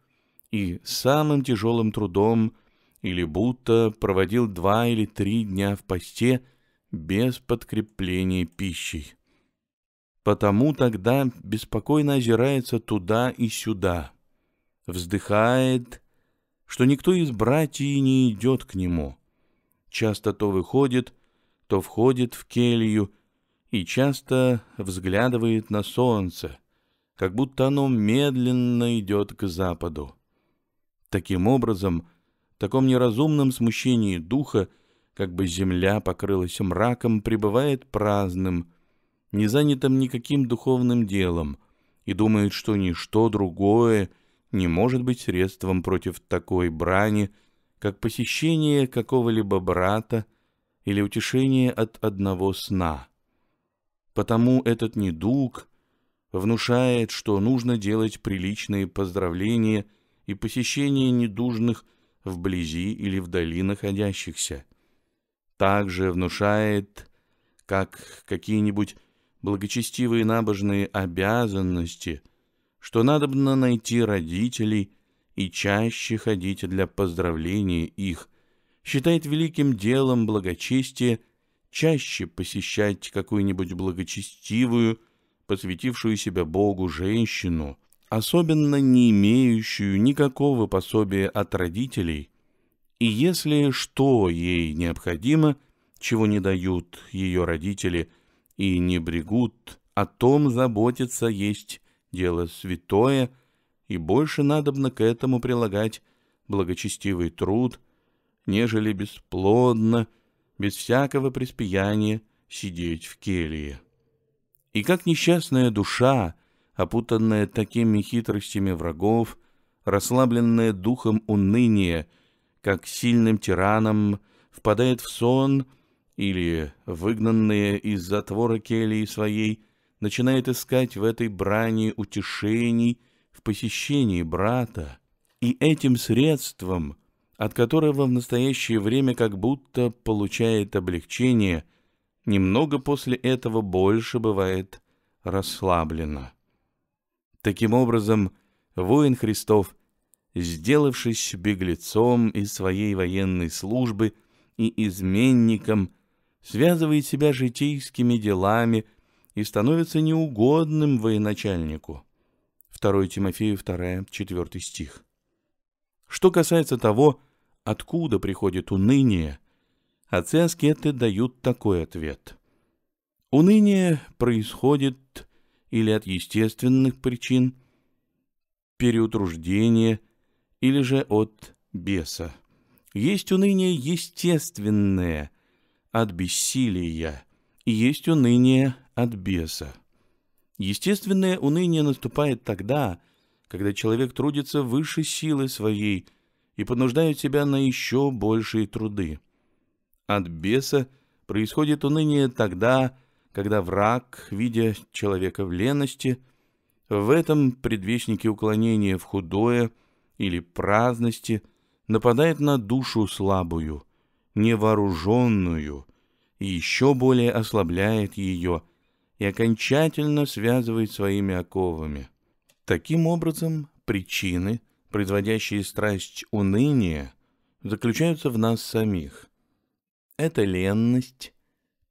и самым тяжелым трудом, или будто проводил два или три дня в посте без подкрепления пищей. Потому тогда беспокойно озирается туда и сюда, вздыхает, что никто из братьев не идет к нему. Часто то выходит, то входит в келью и часто взглядывает на солнце, как будто оно медленно идет к западу. Таким образом, в таком неразумном смущении духа – как бы земля покрылась мраком, пребывает праздным, не занятым никаким духовным делом, и думает, что ничто другое не может быть средством против такой брани, как посещение какого-либо брата или утешение от одного сна. Потому этот недуг внушает, что нужно делать приличные поздравления и посещение недужных вблизи или вдали находящихся – также внушает, как какие-нибудь благочестивые набожные обязанности, что надобно найти родителей и чаще ходить для поздравления их, считает великим делом благочестие чаще посещать какую-нибудь благочестивую, посвятившую себя Богу женщину, особенно не имеющую никакого пособия от родителей, и если что ей необходимо, чего не дают ее родители и не брегут, о том заботиться есть дело святое, и больше надобно к этому прилагать благочестивый труд, нежели бесплодно, без всякого приспияния сидеть в келье. И как несчастная душа, опутанная такими хитростями врагов, расслабленная духом уныния, как сильным тираном впадает в сон или, выгнанные из затвора келии своей, начинает искать в этой брани утешений в посещении брата, и этим средством, от которого в настоящее время как будто получает облегчение, немного после этого больше бывает расслаблено. Таким образом, воин Христов сделавшись беглецом из своей военной службы и изменником, связывает себя житейскими делами и становится неугодным военачальнику. 2 Тимофею 2, 4 стих. Что касается того, откуда приходит уныние, отцы аскеты дают такой ответ. Уныние происходит или от естественных причин, переутруждения – или же от беса. Есть уныние естественное от бессилия, и есть уныние от беса. Естественное уныние наступает тогда, когда человек трудится выше силы своей и понуждает себя на еще большие труды. От беса происходит уныние тогда, когда враг, видя человека в лености, в этом предвестнике уклонения в худое – или праздности нападает на душу слабую, невооруженную, и еще более ослабляет ее и окончательно связывает своими оковами. Таким образом, причины, производящие страсть уныния, заключаются в нас самих. Это ленность,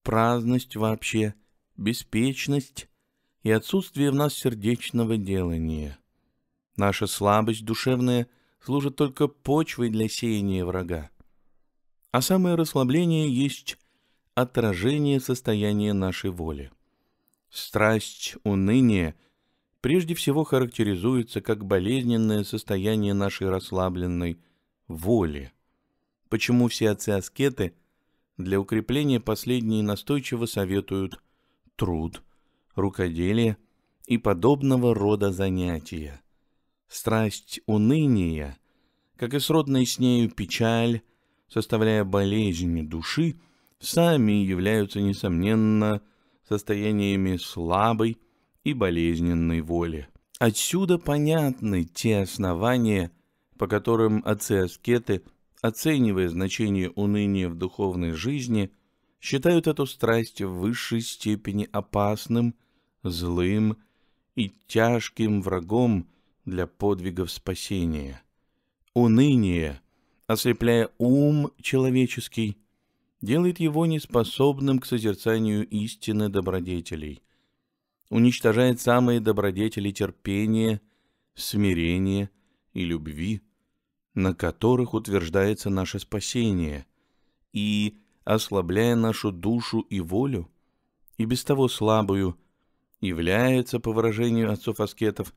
праздность вообще, беспечность и отсутствие в нас сердечного делания – Наша слабость душевная служит только почвой для сеяния врага. А самое расслабление есть отражение состояния нашей воли. Страсть, уныние прежде всего характеризуется как болезненное состояние нашей расслабленной воли. Почему все отцы-аскеты для укрепления последней настойчиво советуют труд, рукоделие и подобного рода занятия – Страсть уныния, как и сродная с нею печаль, составляя болезни души, сами являются, несомненно, состояниями слабой и болезненной воли. Отсюда понятны те основания, по которым отцы-аскеты, оценивая значение уныния в духовной жизни, считают эту страсть в высшей степени опасным, злым и тяжким врагом для подвигов спасения, уныние, ослепляя ум человеческий, делает его неспособным к созерцанию истины добродетелей, уничтожает самые добродетели терпения, смирения и любви, на которых утверждается наше спасение, и, ослабляя нашу душу и волю, и без того слабую, является, по выражению отцов-аскетов,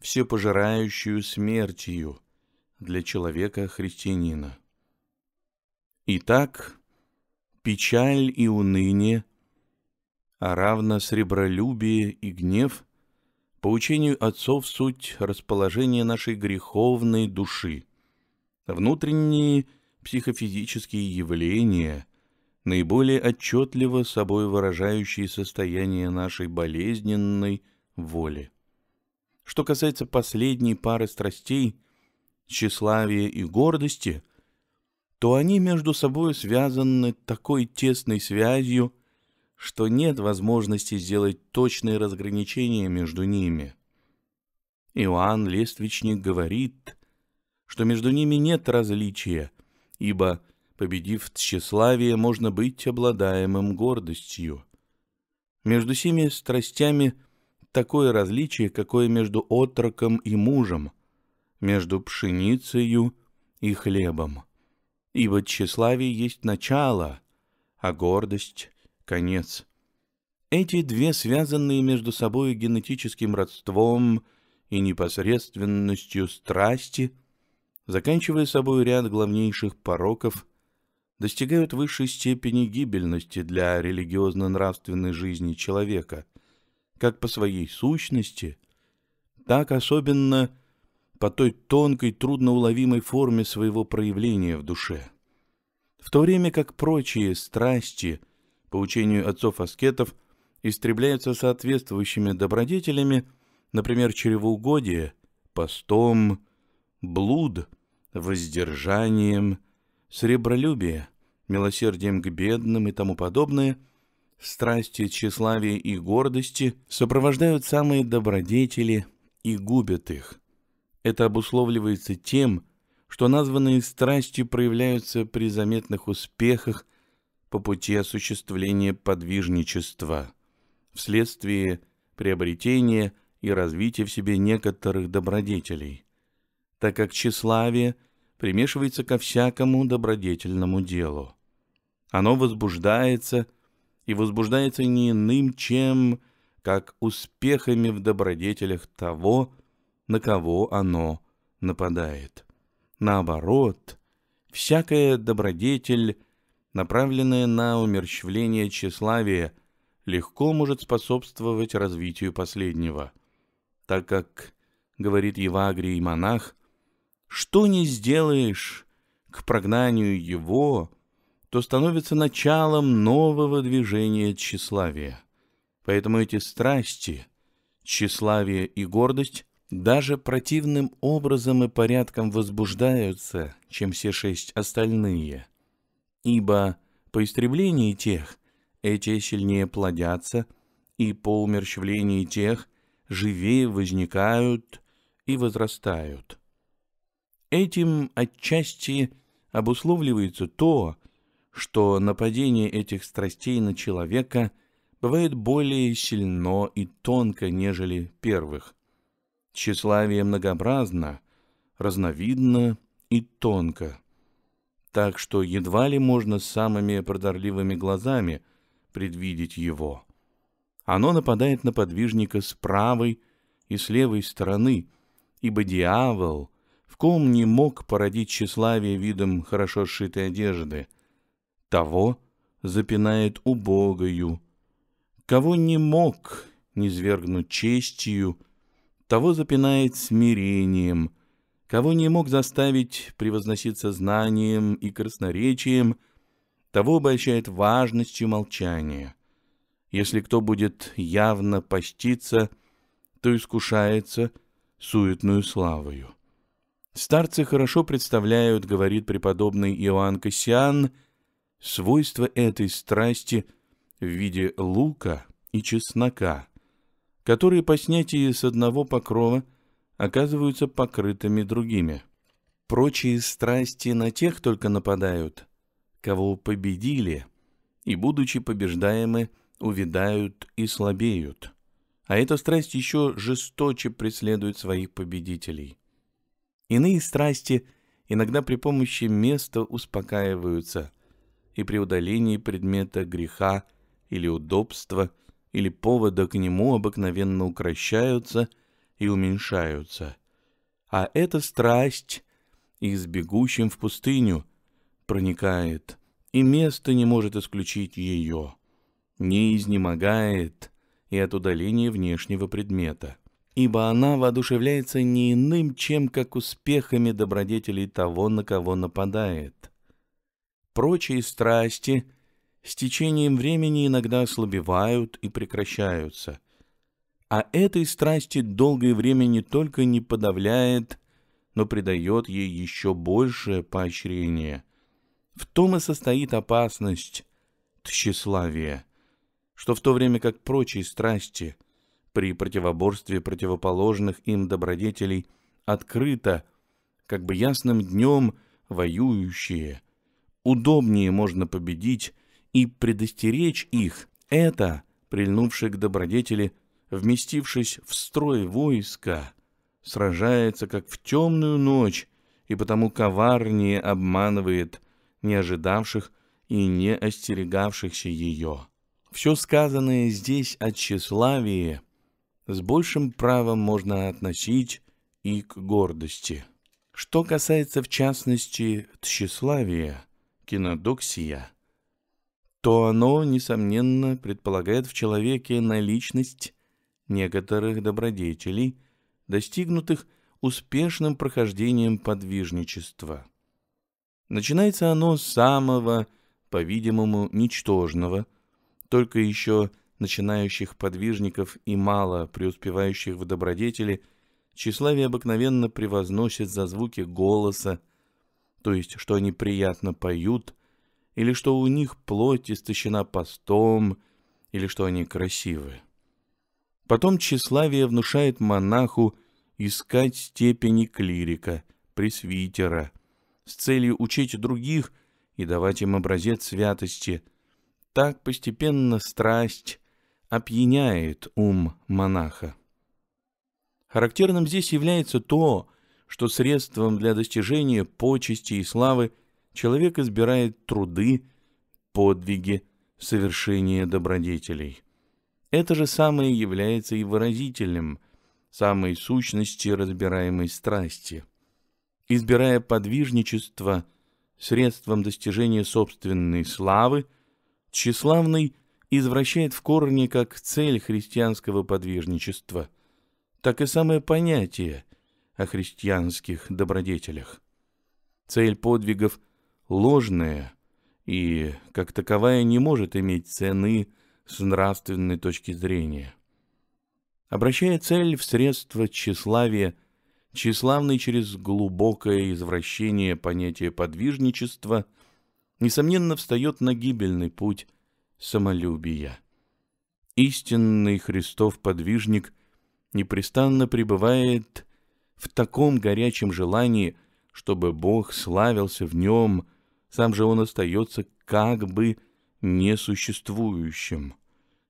всепожирающую смертью для человека-христианина. Итак, печаль и уныние, а равно сребролюбие и гнев, по учению отцов суть расположения нашей греховной души, внутренние психофизические явления, наиболее отчетливо собой выражающие состояние нашей болезненной воли. Что касается последней пары страстей, тщеславия и гордости, то они между собой связаны такой тесной связью, что нет возможности сделать точные разграничения между ними. Иоанн Лествичник говорит, что между ними нет различия, ибо, победив тщеславие, можно быть обладаемым гордостью. Между всеми страстями – такое различие, какое между отроком и мужем, между пшеницею и хлебом. Ибо тщеславие есть начало, а гордость — конец. Эти две связанные между собой генетическим родством и непосредственностью страсти, заканчивая собой ряд главнейших пороков, достигают высшей степени гибельности для религиозно-нравственной жизни человека — как по своей сущности, так особенно по той тонкой, трудноуловимой форме своего проявления в душе. В то время как прочие страсти, по учению отцов-аскетов, истребляются соответствующими добродетелями, например, чревоугодие, постом, блуд, воздержанием, сребролюбие, милосердием к бедным и тому подобное – страсти, тщеславия и гордости сопровождают самые добродетели и губят их. Это обусловливается тем, что названные страсти проявляются при заметных успехах по пути осуществления подвижничества, вследствие приобретения и развития в себе некоторых добродетелей, так как тщеславие примешивается ко всякому добродетельному делу. Оно возбуждается – и возбуждается не иным, чем как успехами в добродетелях того, на кого оно нападает. Наоборот, всякая добродетель, направленная на умерщвление тщеславия, легко может способствовать развитию последнего, так как, говорит Евагрий монах, что не сделаешь к прогнанию его, то становится началом нового движения тщеславия. Поэтому эти страсти, тщеславие и гордость, даже противным образом и порядком возбуждаются, чем все шесть остальные. Ибо по истреблении тех эти сильнее плодятся, и по умерщвлении тех живее возникают и возрастают. Этим отчасти обусловливается то, что нападение этих страстей на человека бывает более сильно и тонко, нежели первых. Тщеславие многообразно, разновидно и тонко. Так что едва ли можно самыми прозорливыми глазами предвидеть его. Оно нападает на подвижника с правой и с левой стороны, ибо дьявол в ком не мог породить тщеславие видом хорошо сшитой одежды — того запинает убогою. Кого не мог низвергнуть честью, того запинает смирением. Кого не мог заставить превозноситься знанием и красноречием, того обольщает важностью молчания. Если кто будет явно поститься, то искушается суетную славою. Старцы хорошо представляют, говорит преподобный Иоанн Кассиан, — Свойства этой страсти в виде лука и чеснока, которые по снятии с одного покрова оказываются покрытыми другими. Прочие страсти на тех только нападают, кого победили, и, будучи побеждаемы, увядают и слабеют. А эта страсть еще жесточе преследует своих победителей. Иные страсти иногда при помощи места успокаиваются – и при удалении предмета греха или удобства или повода к нему обыкновенно укращаются и уменьшаются. А эта страсть из бегущим в пустыню проникает, и место не может исключить ее, не изнемогает и от удаления внешнего предмета ибо она воодушевляется не иным, чем как успехами добродетелей того, на кого нападает. Прочие страсти с течением времени иногда ослабевают и прекращаются. А этой страсти долгое время не только не подавляет, но придает ей еще большее поощрение. В том и состоит опасность тщеславия, что в то время как прочие страсти при противоборстве противоположных им добродетелей открыто, как бы ясным днем, воюющие – удобнее можно победить и предостеречь их. Это, прильнувший к добродетели, вместившись в строй войска, сражается как в темную ночь и потому коварнее обманывает не ожидавших и не остерегавшихся ее. Все сказанное здесь о тщеславии с большим правом можно относить и к гордости. Что касается в частности тщеславия, кинодоксия, то оно, несомненно, предполагает в человеке наличность некоторых добродетелей, достигнутых успешным прохождением подвижничества. Начинается оно с самого, по-видимому, ничтожного, только еще начинающих подвижников и мало преуспевающих в добродетели, тщеславие обыкновенно превозносит за звуки голоса, то есть что они приятно поют, или что у них плоть истощена постом, или что они красивы. Потом тщеславие внушает монаху искать степени клирика, пресвитера, с целью учить других и давать им образец святости. Так постепенно страсть опьяняет ум монаха. Характерным здесь является то, что что средством для достижения почести и славы человек избирает труды, подвиги, совершение добродетелей. Это же самое является и выразителем самой сущности разбираемой страсти. Избирая подвижничество средством достижения собственной славы, тщеславный извращает в корне как цель христианского подвижничества, так и самое понятие о христианских добродетелях. Цель подвигов ложная и, как таковая, не может иметь цены с нравственной точки зрения. Обращая цель в средство тщеславия, тщеславный через глубокое извращение понятия подвижничества, несомненно, встает на гибельный путь самолюбия. Истинный Христов подвижник непрестанно пребывает в таком горячем желании, чтобы Бог славился в нем, сам же он остается как бы несуществующим.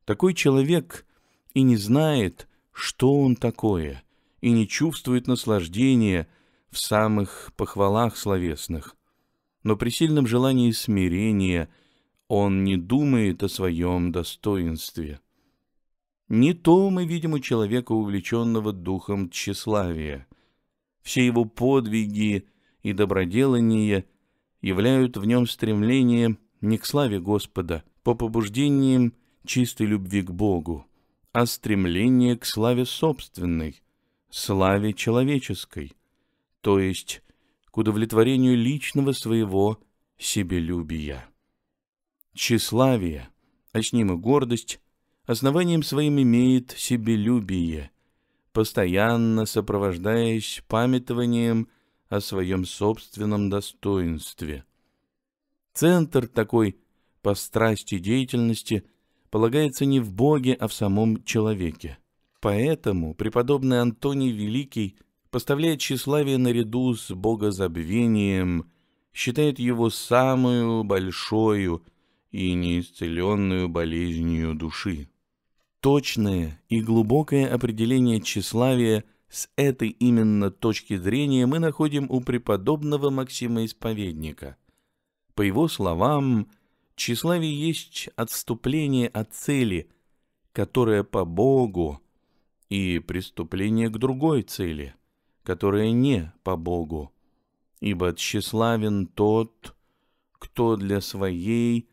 Такой человек и не знает, что он такое, и не чувствует наслаждения в самых похвалах словесных. Но при сильном желании смирения он не думает о своем достоинстве. Не то мы видим у человека, увлеченного духом тщеславия. Все его подвиги и доброделания являют в нем стремление не к славе Господа, по побуждениям чистой любви к Богу, а стремление к славе собственной, славе человеческой, то есть к удовлетворению личного своего себелюбия. Тщеславие, а и гордость, основанием своим имеет себелюбие, постоянно сопровождаясь памятованием о своем собственном достоинстве. Центр такой по страсти деятельности полагается не в Боге, а в самом человеке. Поэтому преподобный Антоний Великий поставляет тщеславие наряду с богозабвением, считает его самую большую и неисцеленную болезнью души. Точное и глубокое определение тщеславия с этой именно точки зрения мы находим у преподобного Максима Исповедника. По его словам, тщеславие есть отступление от цели, которая по Богу, и преступление к другой цели, которая не по Богу. Ибо тщеславен тот, кто для своей,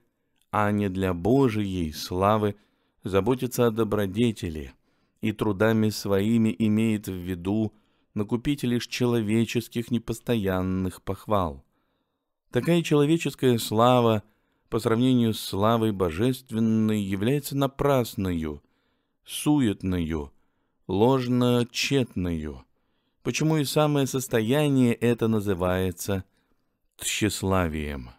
а не для Божией славы – заботится о добродетели и трудами своими имеет в виду накупить лишь человеческих непостоянных похвал. Такая человеческая слава по сравнению с славой божественной является напрасною, суетною, ложно-тщетною, почему и самое состояние это называется тщеславием.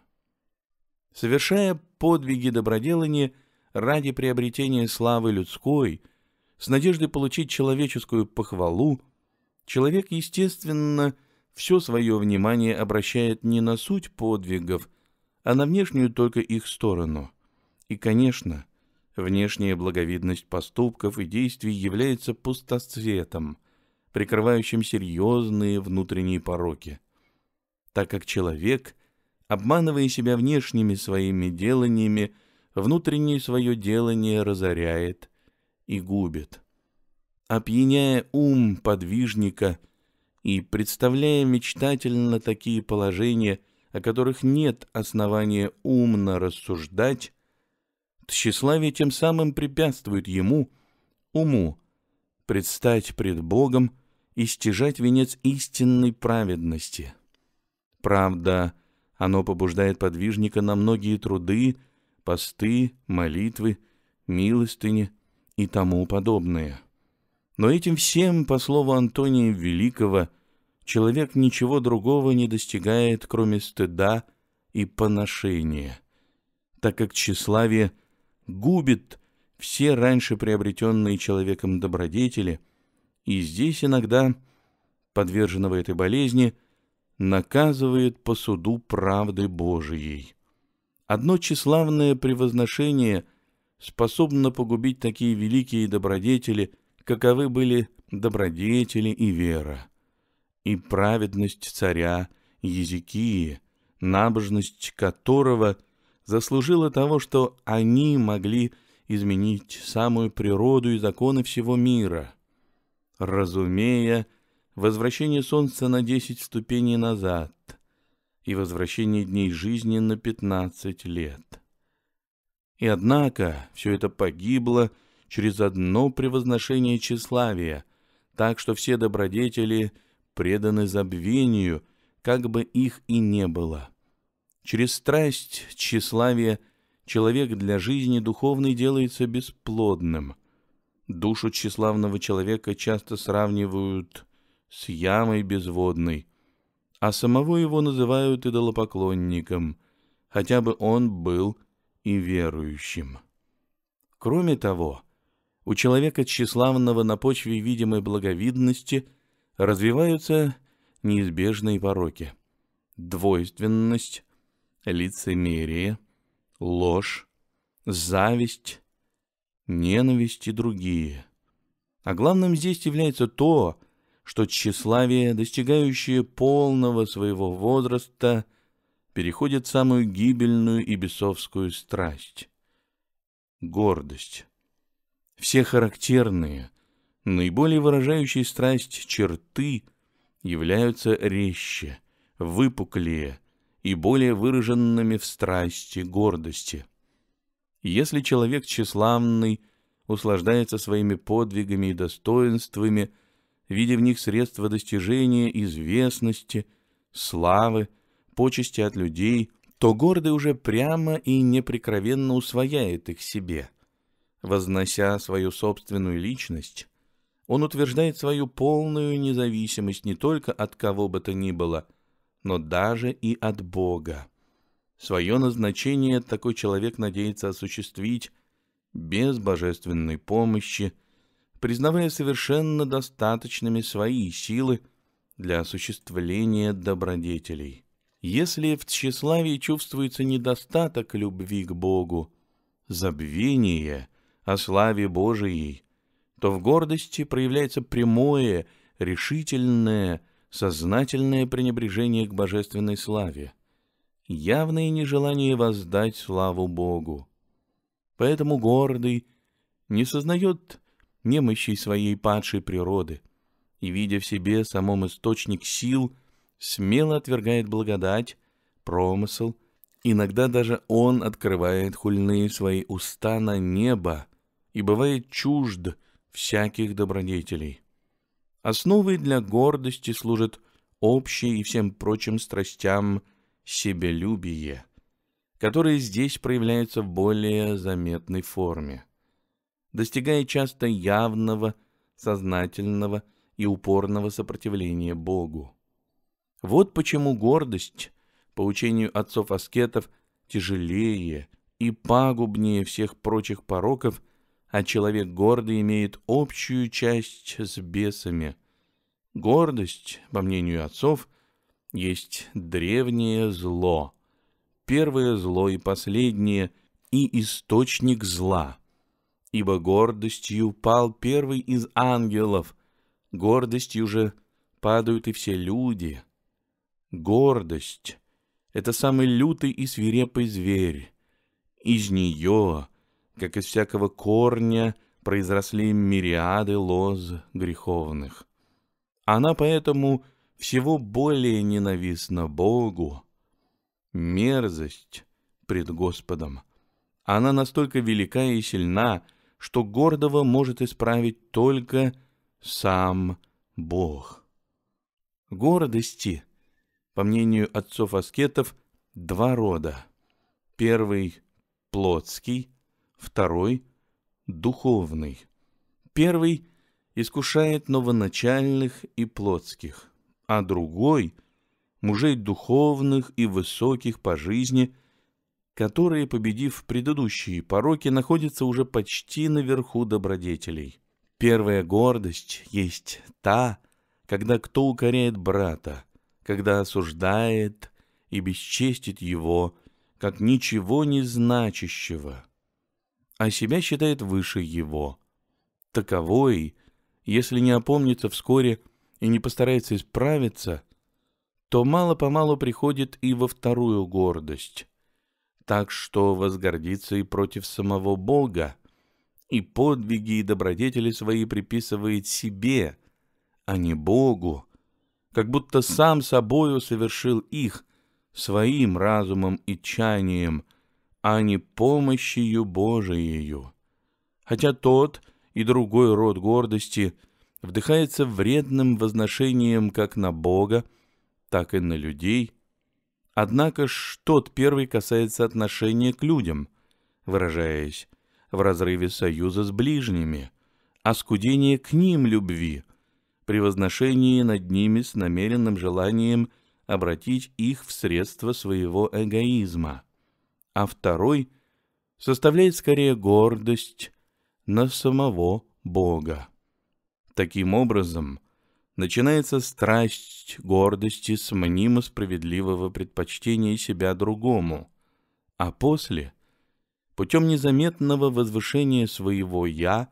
Совершая подвиги доброделания, ради приобретения славы людской, с надеждой получить человеческую похвалу, человек, естественно, все свое внимание обращает не на суть подвигов, а на внешнюю только их сторону. И, конечно, внешняя благовидность поступков и действий является пустоцветом, прикрывающим серьезные внутренние пороки. Так как человек, обманывая себя внешними своими деланиями, внутреннее свое делание разоряет и губит. Опьяняя ум подвижника и представляя мечтательно такие положения, о которых нет основания умно рассуждать, тщеславие тем самым препятствует ему, уму, предстать пред Богом и стяжать венец истинной праведности. Правда, оно побуждает подвижника на многие труды, посты, молитвы, милостыни и тому подобное. Но этим всем, по слову Антония Великого, человек ничего другого не достигает, кроме стыда и поношения, так как тщеславие губит все раньше приобретенные человеком добродетели, и здесь иногда, подверженного этой болезни, наказывает по суду правды Божией. Одно тщеславное превозношение способно погубить такие великие добродетели, каковы были добродетели и вера, и праведность царя Езекии, набожность которого заслужила того, что они могли изменить самую природу и законы всего мира. Разумея, возвращение солнца на десять ступеней назад, и возвращение дней жизни на 15 лет. И однако все это погибло через одно превозношение тщеславия, так что все добродетели преданы забвению, как бы их и не было. Через страсть тщеславия человек для жизни духовной делается бесплодным. Душу тщеславного человека часто сравнивают с ямой безводной, а самого его называют идолопоклонником, хотя бы он был и верующим. Кроме того, у человека тщеславного на почве видимой благовидности развиваются неизбежные пороки. Двойственность, лицемерие, ложь, зависть, ненависть и другие. А главным здесь является то, что что тщеславие, достигающее полного своего возраста, переходит самую гибельную и бесовскую страсть — гордость. Все характерные, наиболее выражающие страсть черты являются резче, выпуклее и более выраженными в страсти гордости. Если человек тщеславный, услаждается своими подвигами и достоинствами — видя в них средства достижения известности, славы, почести от людей, то гордый уже прямо и неприкровенно усвояет их себе. Вознося свою собственную личность, он утверждает свою полную независимость не только от кого бы то ни было, но даже и от Бога. Свое назначение такой человек надеется осуществить без божественной помощи – признавая совершенно достаточными свои силы для осуществления добродетелей. Если в тщеславии чувствуется недостаток любви к Богу, забвение о славе Божией, то в гордости проявляется прямое, решительное, сознательное пренебрежение к божественной славе, явное нежелание воздать славу Богу. Поэтому гордый не сознает немощей своей падшей природы, и, видя в себе самом источник сил, смело отвергает благодать, промысл, иногда даже он открывает хульные свои уста на небо и бывает чужд всяких добродетелей. Основой для гордости служит общее и всем прочим страстям себелюбие, которое здесь проявляется в более заметной форме достигая часто явного, сознательного и упорного сопротивления Богу. Вот почему гордость, по учению отцов-аскетов, тяжелее и пагубнее всех прочих пороков, а человек гордый имеет общую часть с бесами. Гордость, по мнению отцов, есть древнее зло, первое зло и последнее, и источник зла ибо гордостью пал первый из ангелов, гордостью же падают и все люди. Гордость — это самый лютый и свирепый зверь. Из нее, как из всякого корня, произросли мириады лоз греховных. Она поэтому всего более ненавистна Богу. Мерзость пред Господом. Она настолько велика и сильна, что гордого может исправить только сам Бог. Гордости, по мнению отцов-аскетов, два рода. Первый – плотский, второй – духовный. Первый искушает новоначальных и плотских, а другой – мужей духовных и высоких по жизни – которые, победив предыдущие пороки, находятся уже почти наверху добродетелей. Первая гордость есть та, когда кто укоряет брата, когда осуждает и бесчестит его, как ничего не значащего, а себя считает выше его. Таковой, если не опомнится вскоре и не постарается исправиться, то мало-помалу приходит и во вторую гордость, так что возгордится и против самого Бога, и подвиги и добродетели свои приписывает себе, а не Богу, как будто сам собою совершил их, своим разумом и чаянием, а не помощью Божиею. Хотя тот и другой род гордости вдыхается вредным возношением как на Бога, так и на людей – Однако ж тот первый касается отношения к людям, выражаясь в разрыве союза с ближними, оскудение а к ним любви, превозношении над ними с намеренным желанием обратить их в средство своего эгоизма. А второй составляет скорее гордость на самого Бога. Таким образом, начинается страсть гордости с мнимо справедливого предпочтения себя другому, а после, путем незаметного возвышения своего «я»,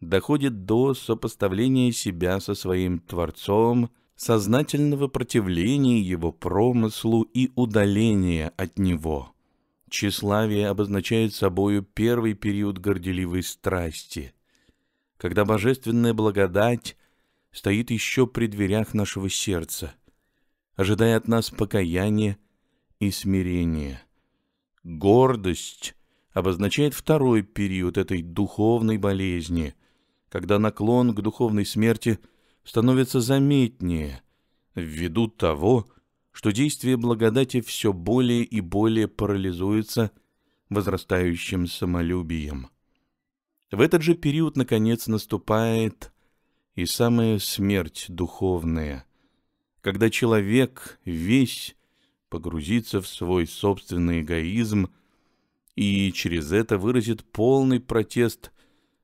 доходит до сопоставления себя со своим Творцом, сознательного противления его промыслу и удаления от него. Тщеславие обозначает собою первый период горделивой страсти, когда божественная благодать – стоит еще при дверях нашего сердца, ожидая от нас покаяния и смирения. Гордость обозначает второй период этой духовной болезни, когда наклон к духовной смерти становится заметнее ввиду того, что действие благодати все более и более парализуется возрастающим самолюбием. В этот же период, наконец, наступает и самая смерть духовная, когда человек весь погрузится в свой собственный эгоизм и через это выразит полный протест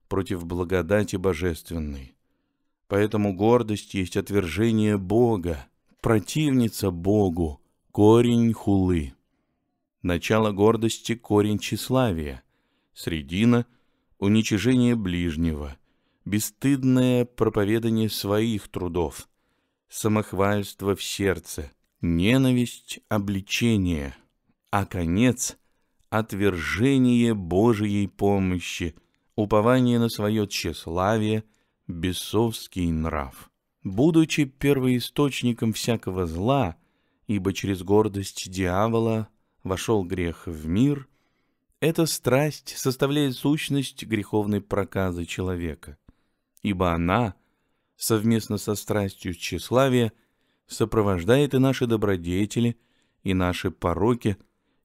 против благодати божественной. Поэтому гордость есть отвержение Бога, противница Богу, корень хулы. Начало гордости — корень тщеславия, средина — уничижение ближнего — бесстыдное проповедание своих трудов, самохвальство в сердце, ненависть обличение, а конец — отвержение Божьей помощи, упование на свое тщеславие, бесовский нрав. Будучи первоисточником всякого зла, ибо через гордость дьявола вошел грех в мир, эта страсть составляет сущность греховной проказы человека — ибо она, совместно со страстью тщеславия, сопровождает и наши добродетели, и наши пороки,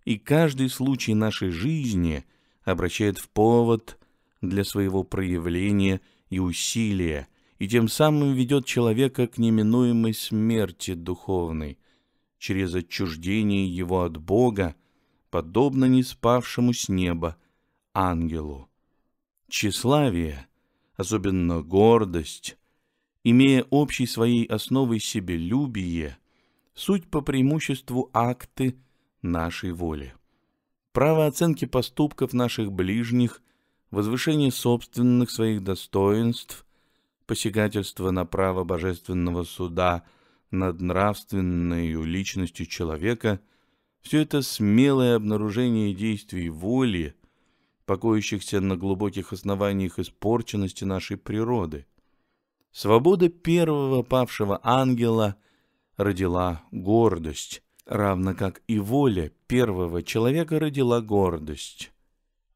и каждый случай нашей жизни обращает в повод для своего проявления и усилия, и тем самым ведет человека к неминуемой смерти духовной, через отчуждение его от Бога, подобно не спавшему с неба ангелу. Тщеславие особенно гордость, имея общей своей основой себелюбие, суть по преимуществу акты нашей воли. Право оценки поступков наших ближних, возвышение собственных своих достоинств, посягательство на право божественного суда над нравственной личностью человека – все это смелое обнаружение действий воли – покоящихся на глубоких основаниях испорченности нашей природы. Свобода первого павшего ангела родила гордость, равно как и воля первого человека родила гордость.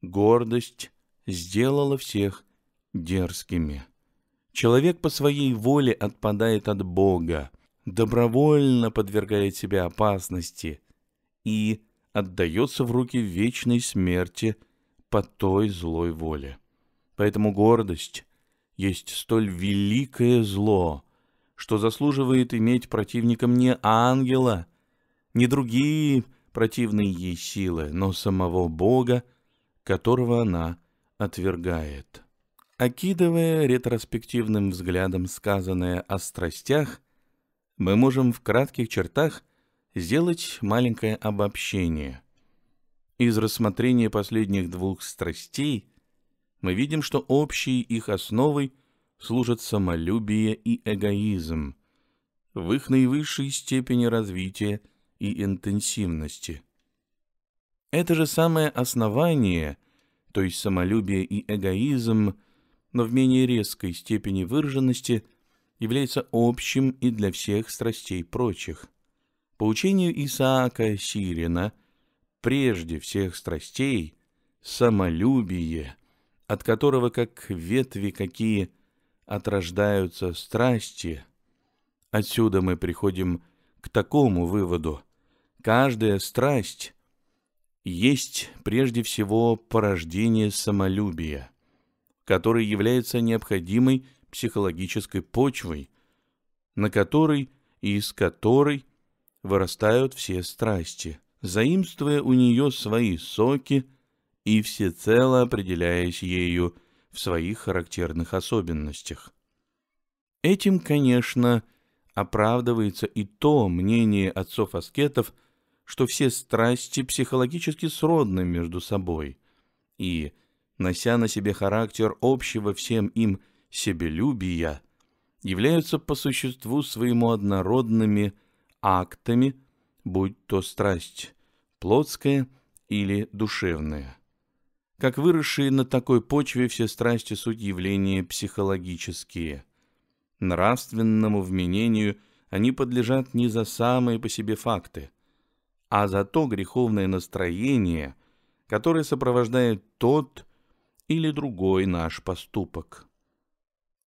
Гордость сделала всех дерзкими. Человек по своей воле отпадает от Бога, добровольно подвергает себя опасности и отдается в руки вечной смерти – по той злой воле. Поэтому гордость есть столь великое зло, что заслуживает иметь противником не ангела, не другие противные ей силы, но самого Бога, которого она отвергает. Окидывая ретроспективным взглядом сказанное о страстях, мы можем в кратких чертах сделать маленькое обобщение. Из рассмотрения последних двух страстей мы видим, что общей их основой служат самолюбие и эгоизм в их наивысшей степени развития и интенсивности. Это же самое основание, то есть самолюбие и эгоизм, но в менее резкой степени выраженности, является общим и для всех страстей прочих. По учению Исаака Сирина – прежде всех страстей, самолюбие, от которого, как ветви какие, отрождаются страсти. Отсюда мы приходим к такому выводу. Каждая страсть есть прежде всего порождение самолюбия, которое является необходимой психологической почвой, на которой и из которой вырастают все страсти заимствуя у нее свои соки и всецело определяясь ею в своих характерных особенностях. Этим, конечно, оправдывается и то мнение отцов-аскетов, что все страсти психологически сродны между собой, и, нося на себе характер общего всем им себелюбия, являются по существу своему однородными актами, будь то страсть плотское или душевное. Как выросшие на такой почве все страсти суть явления психологические. Нравственному вменению они подлежат не за самые по себе факты, а за то греховное настроение, которое сопровождает тот или другой наш поступок.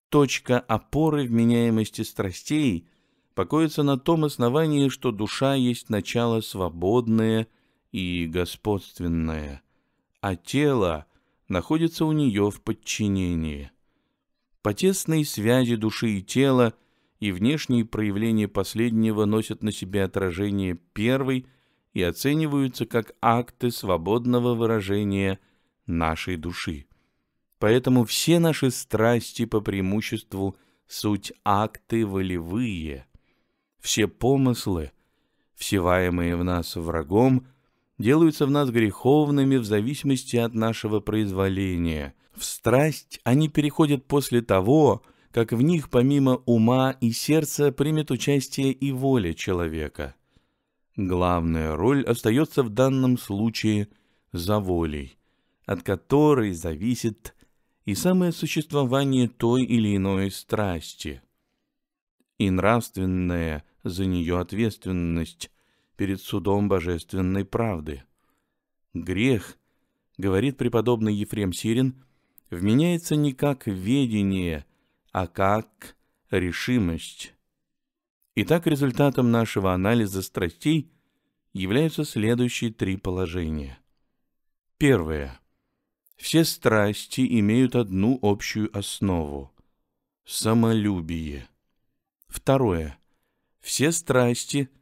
Точка опоры вменяемости страстей покоится на том основании, что душа есть начало свободное – и господственное, а тело находится у нее в подчинении. По тесной связи души и тела и внешние проявления последнего носят на себе отражение первой и оцениваются как акты свободного выражения нашей души. Поэтому все наши страсти по преимуществу суть акты волевые. Все помыслы, всеваемые в нас врагом – делаются в нас греховными в зависимости от нашего произволения. В страсть они переходят после того, как в них помимо ума и сердца примет участие и воля человека. Главная роль остается в данном случае за волей, от которой зависит и самое существование той или иной страсти, и нравственная за нее ответственность, перед судом божественной правды. Грех, говорит преподобный Ефрем Сирин, вменяется не как ведение, а как решимость. Итак, результатом нашего анализа страстей являются следующие три положения. Первое. Все страсти имеют одну общую основу – самолюбие. Второе. Все страсти –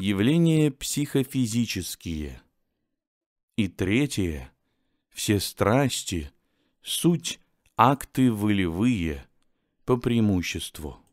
явления психофизические. И третье – все страсти – суть акты волевые по преимуществу.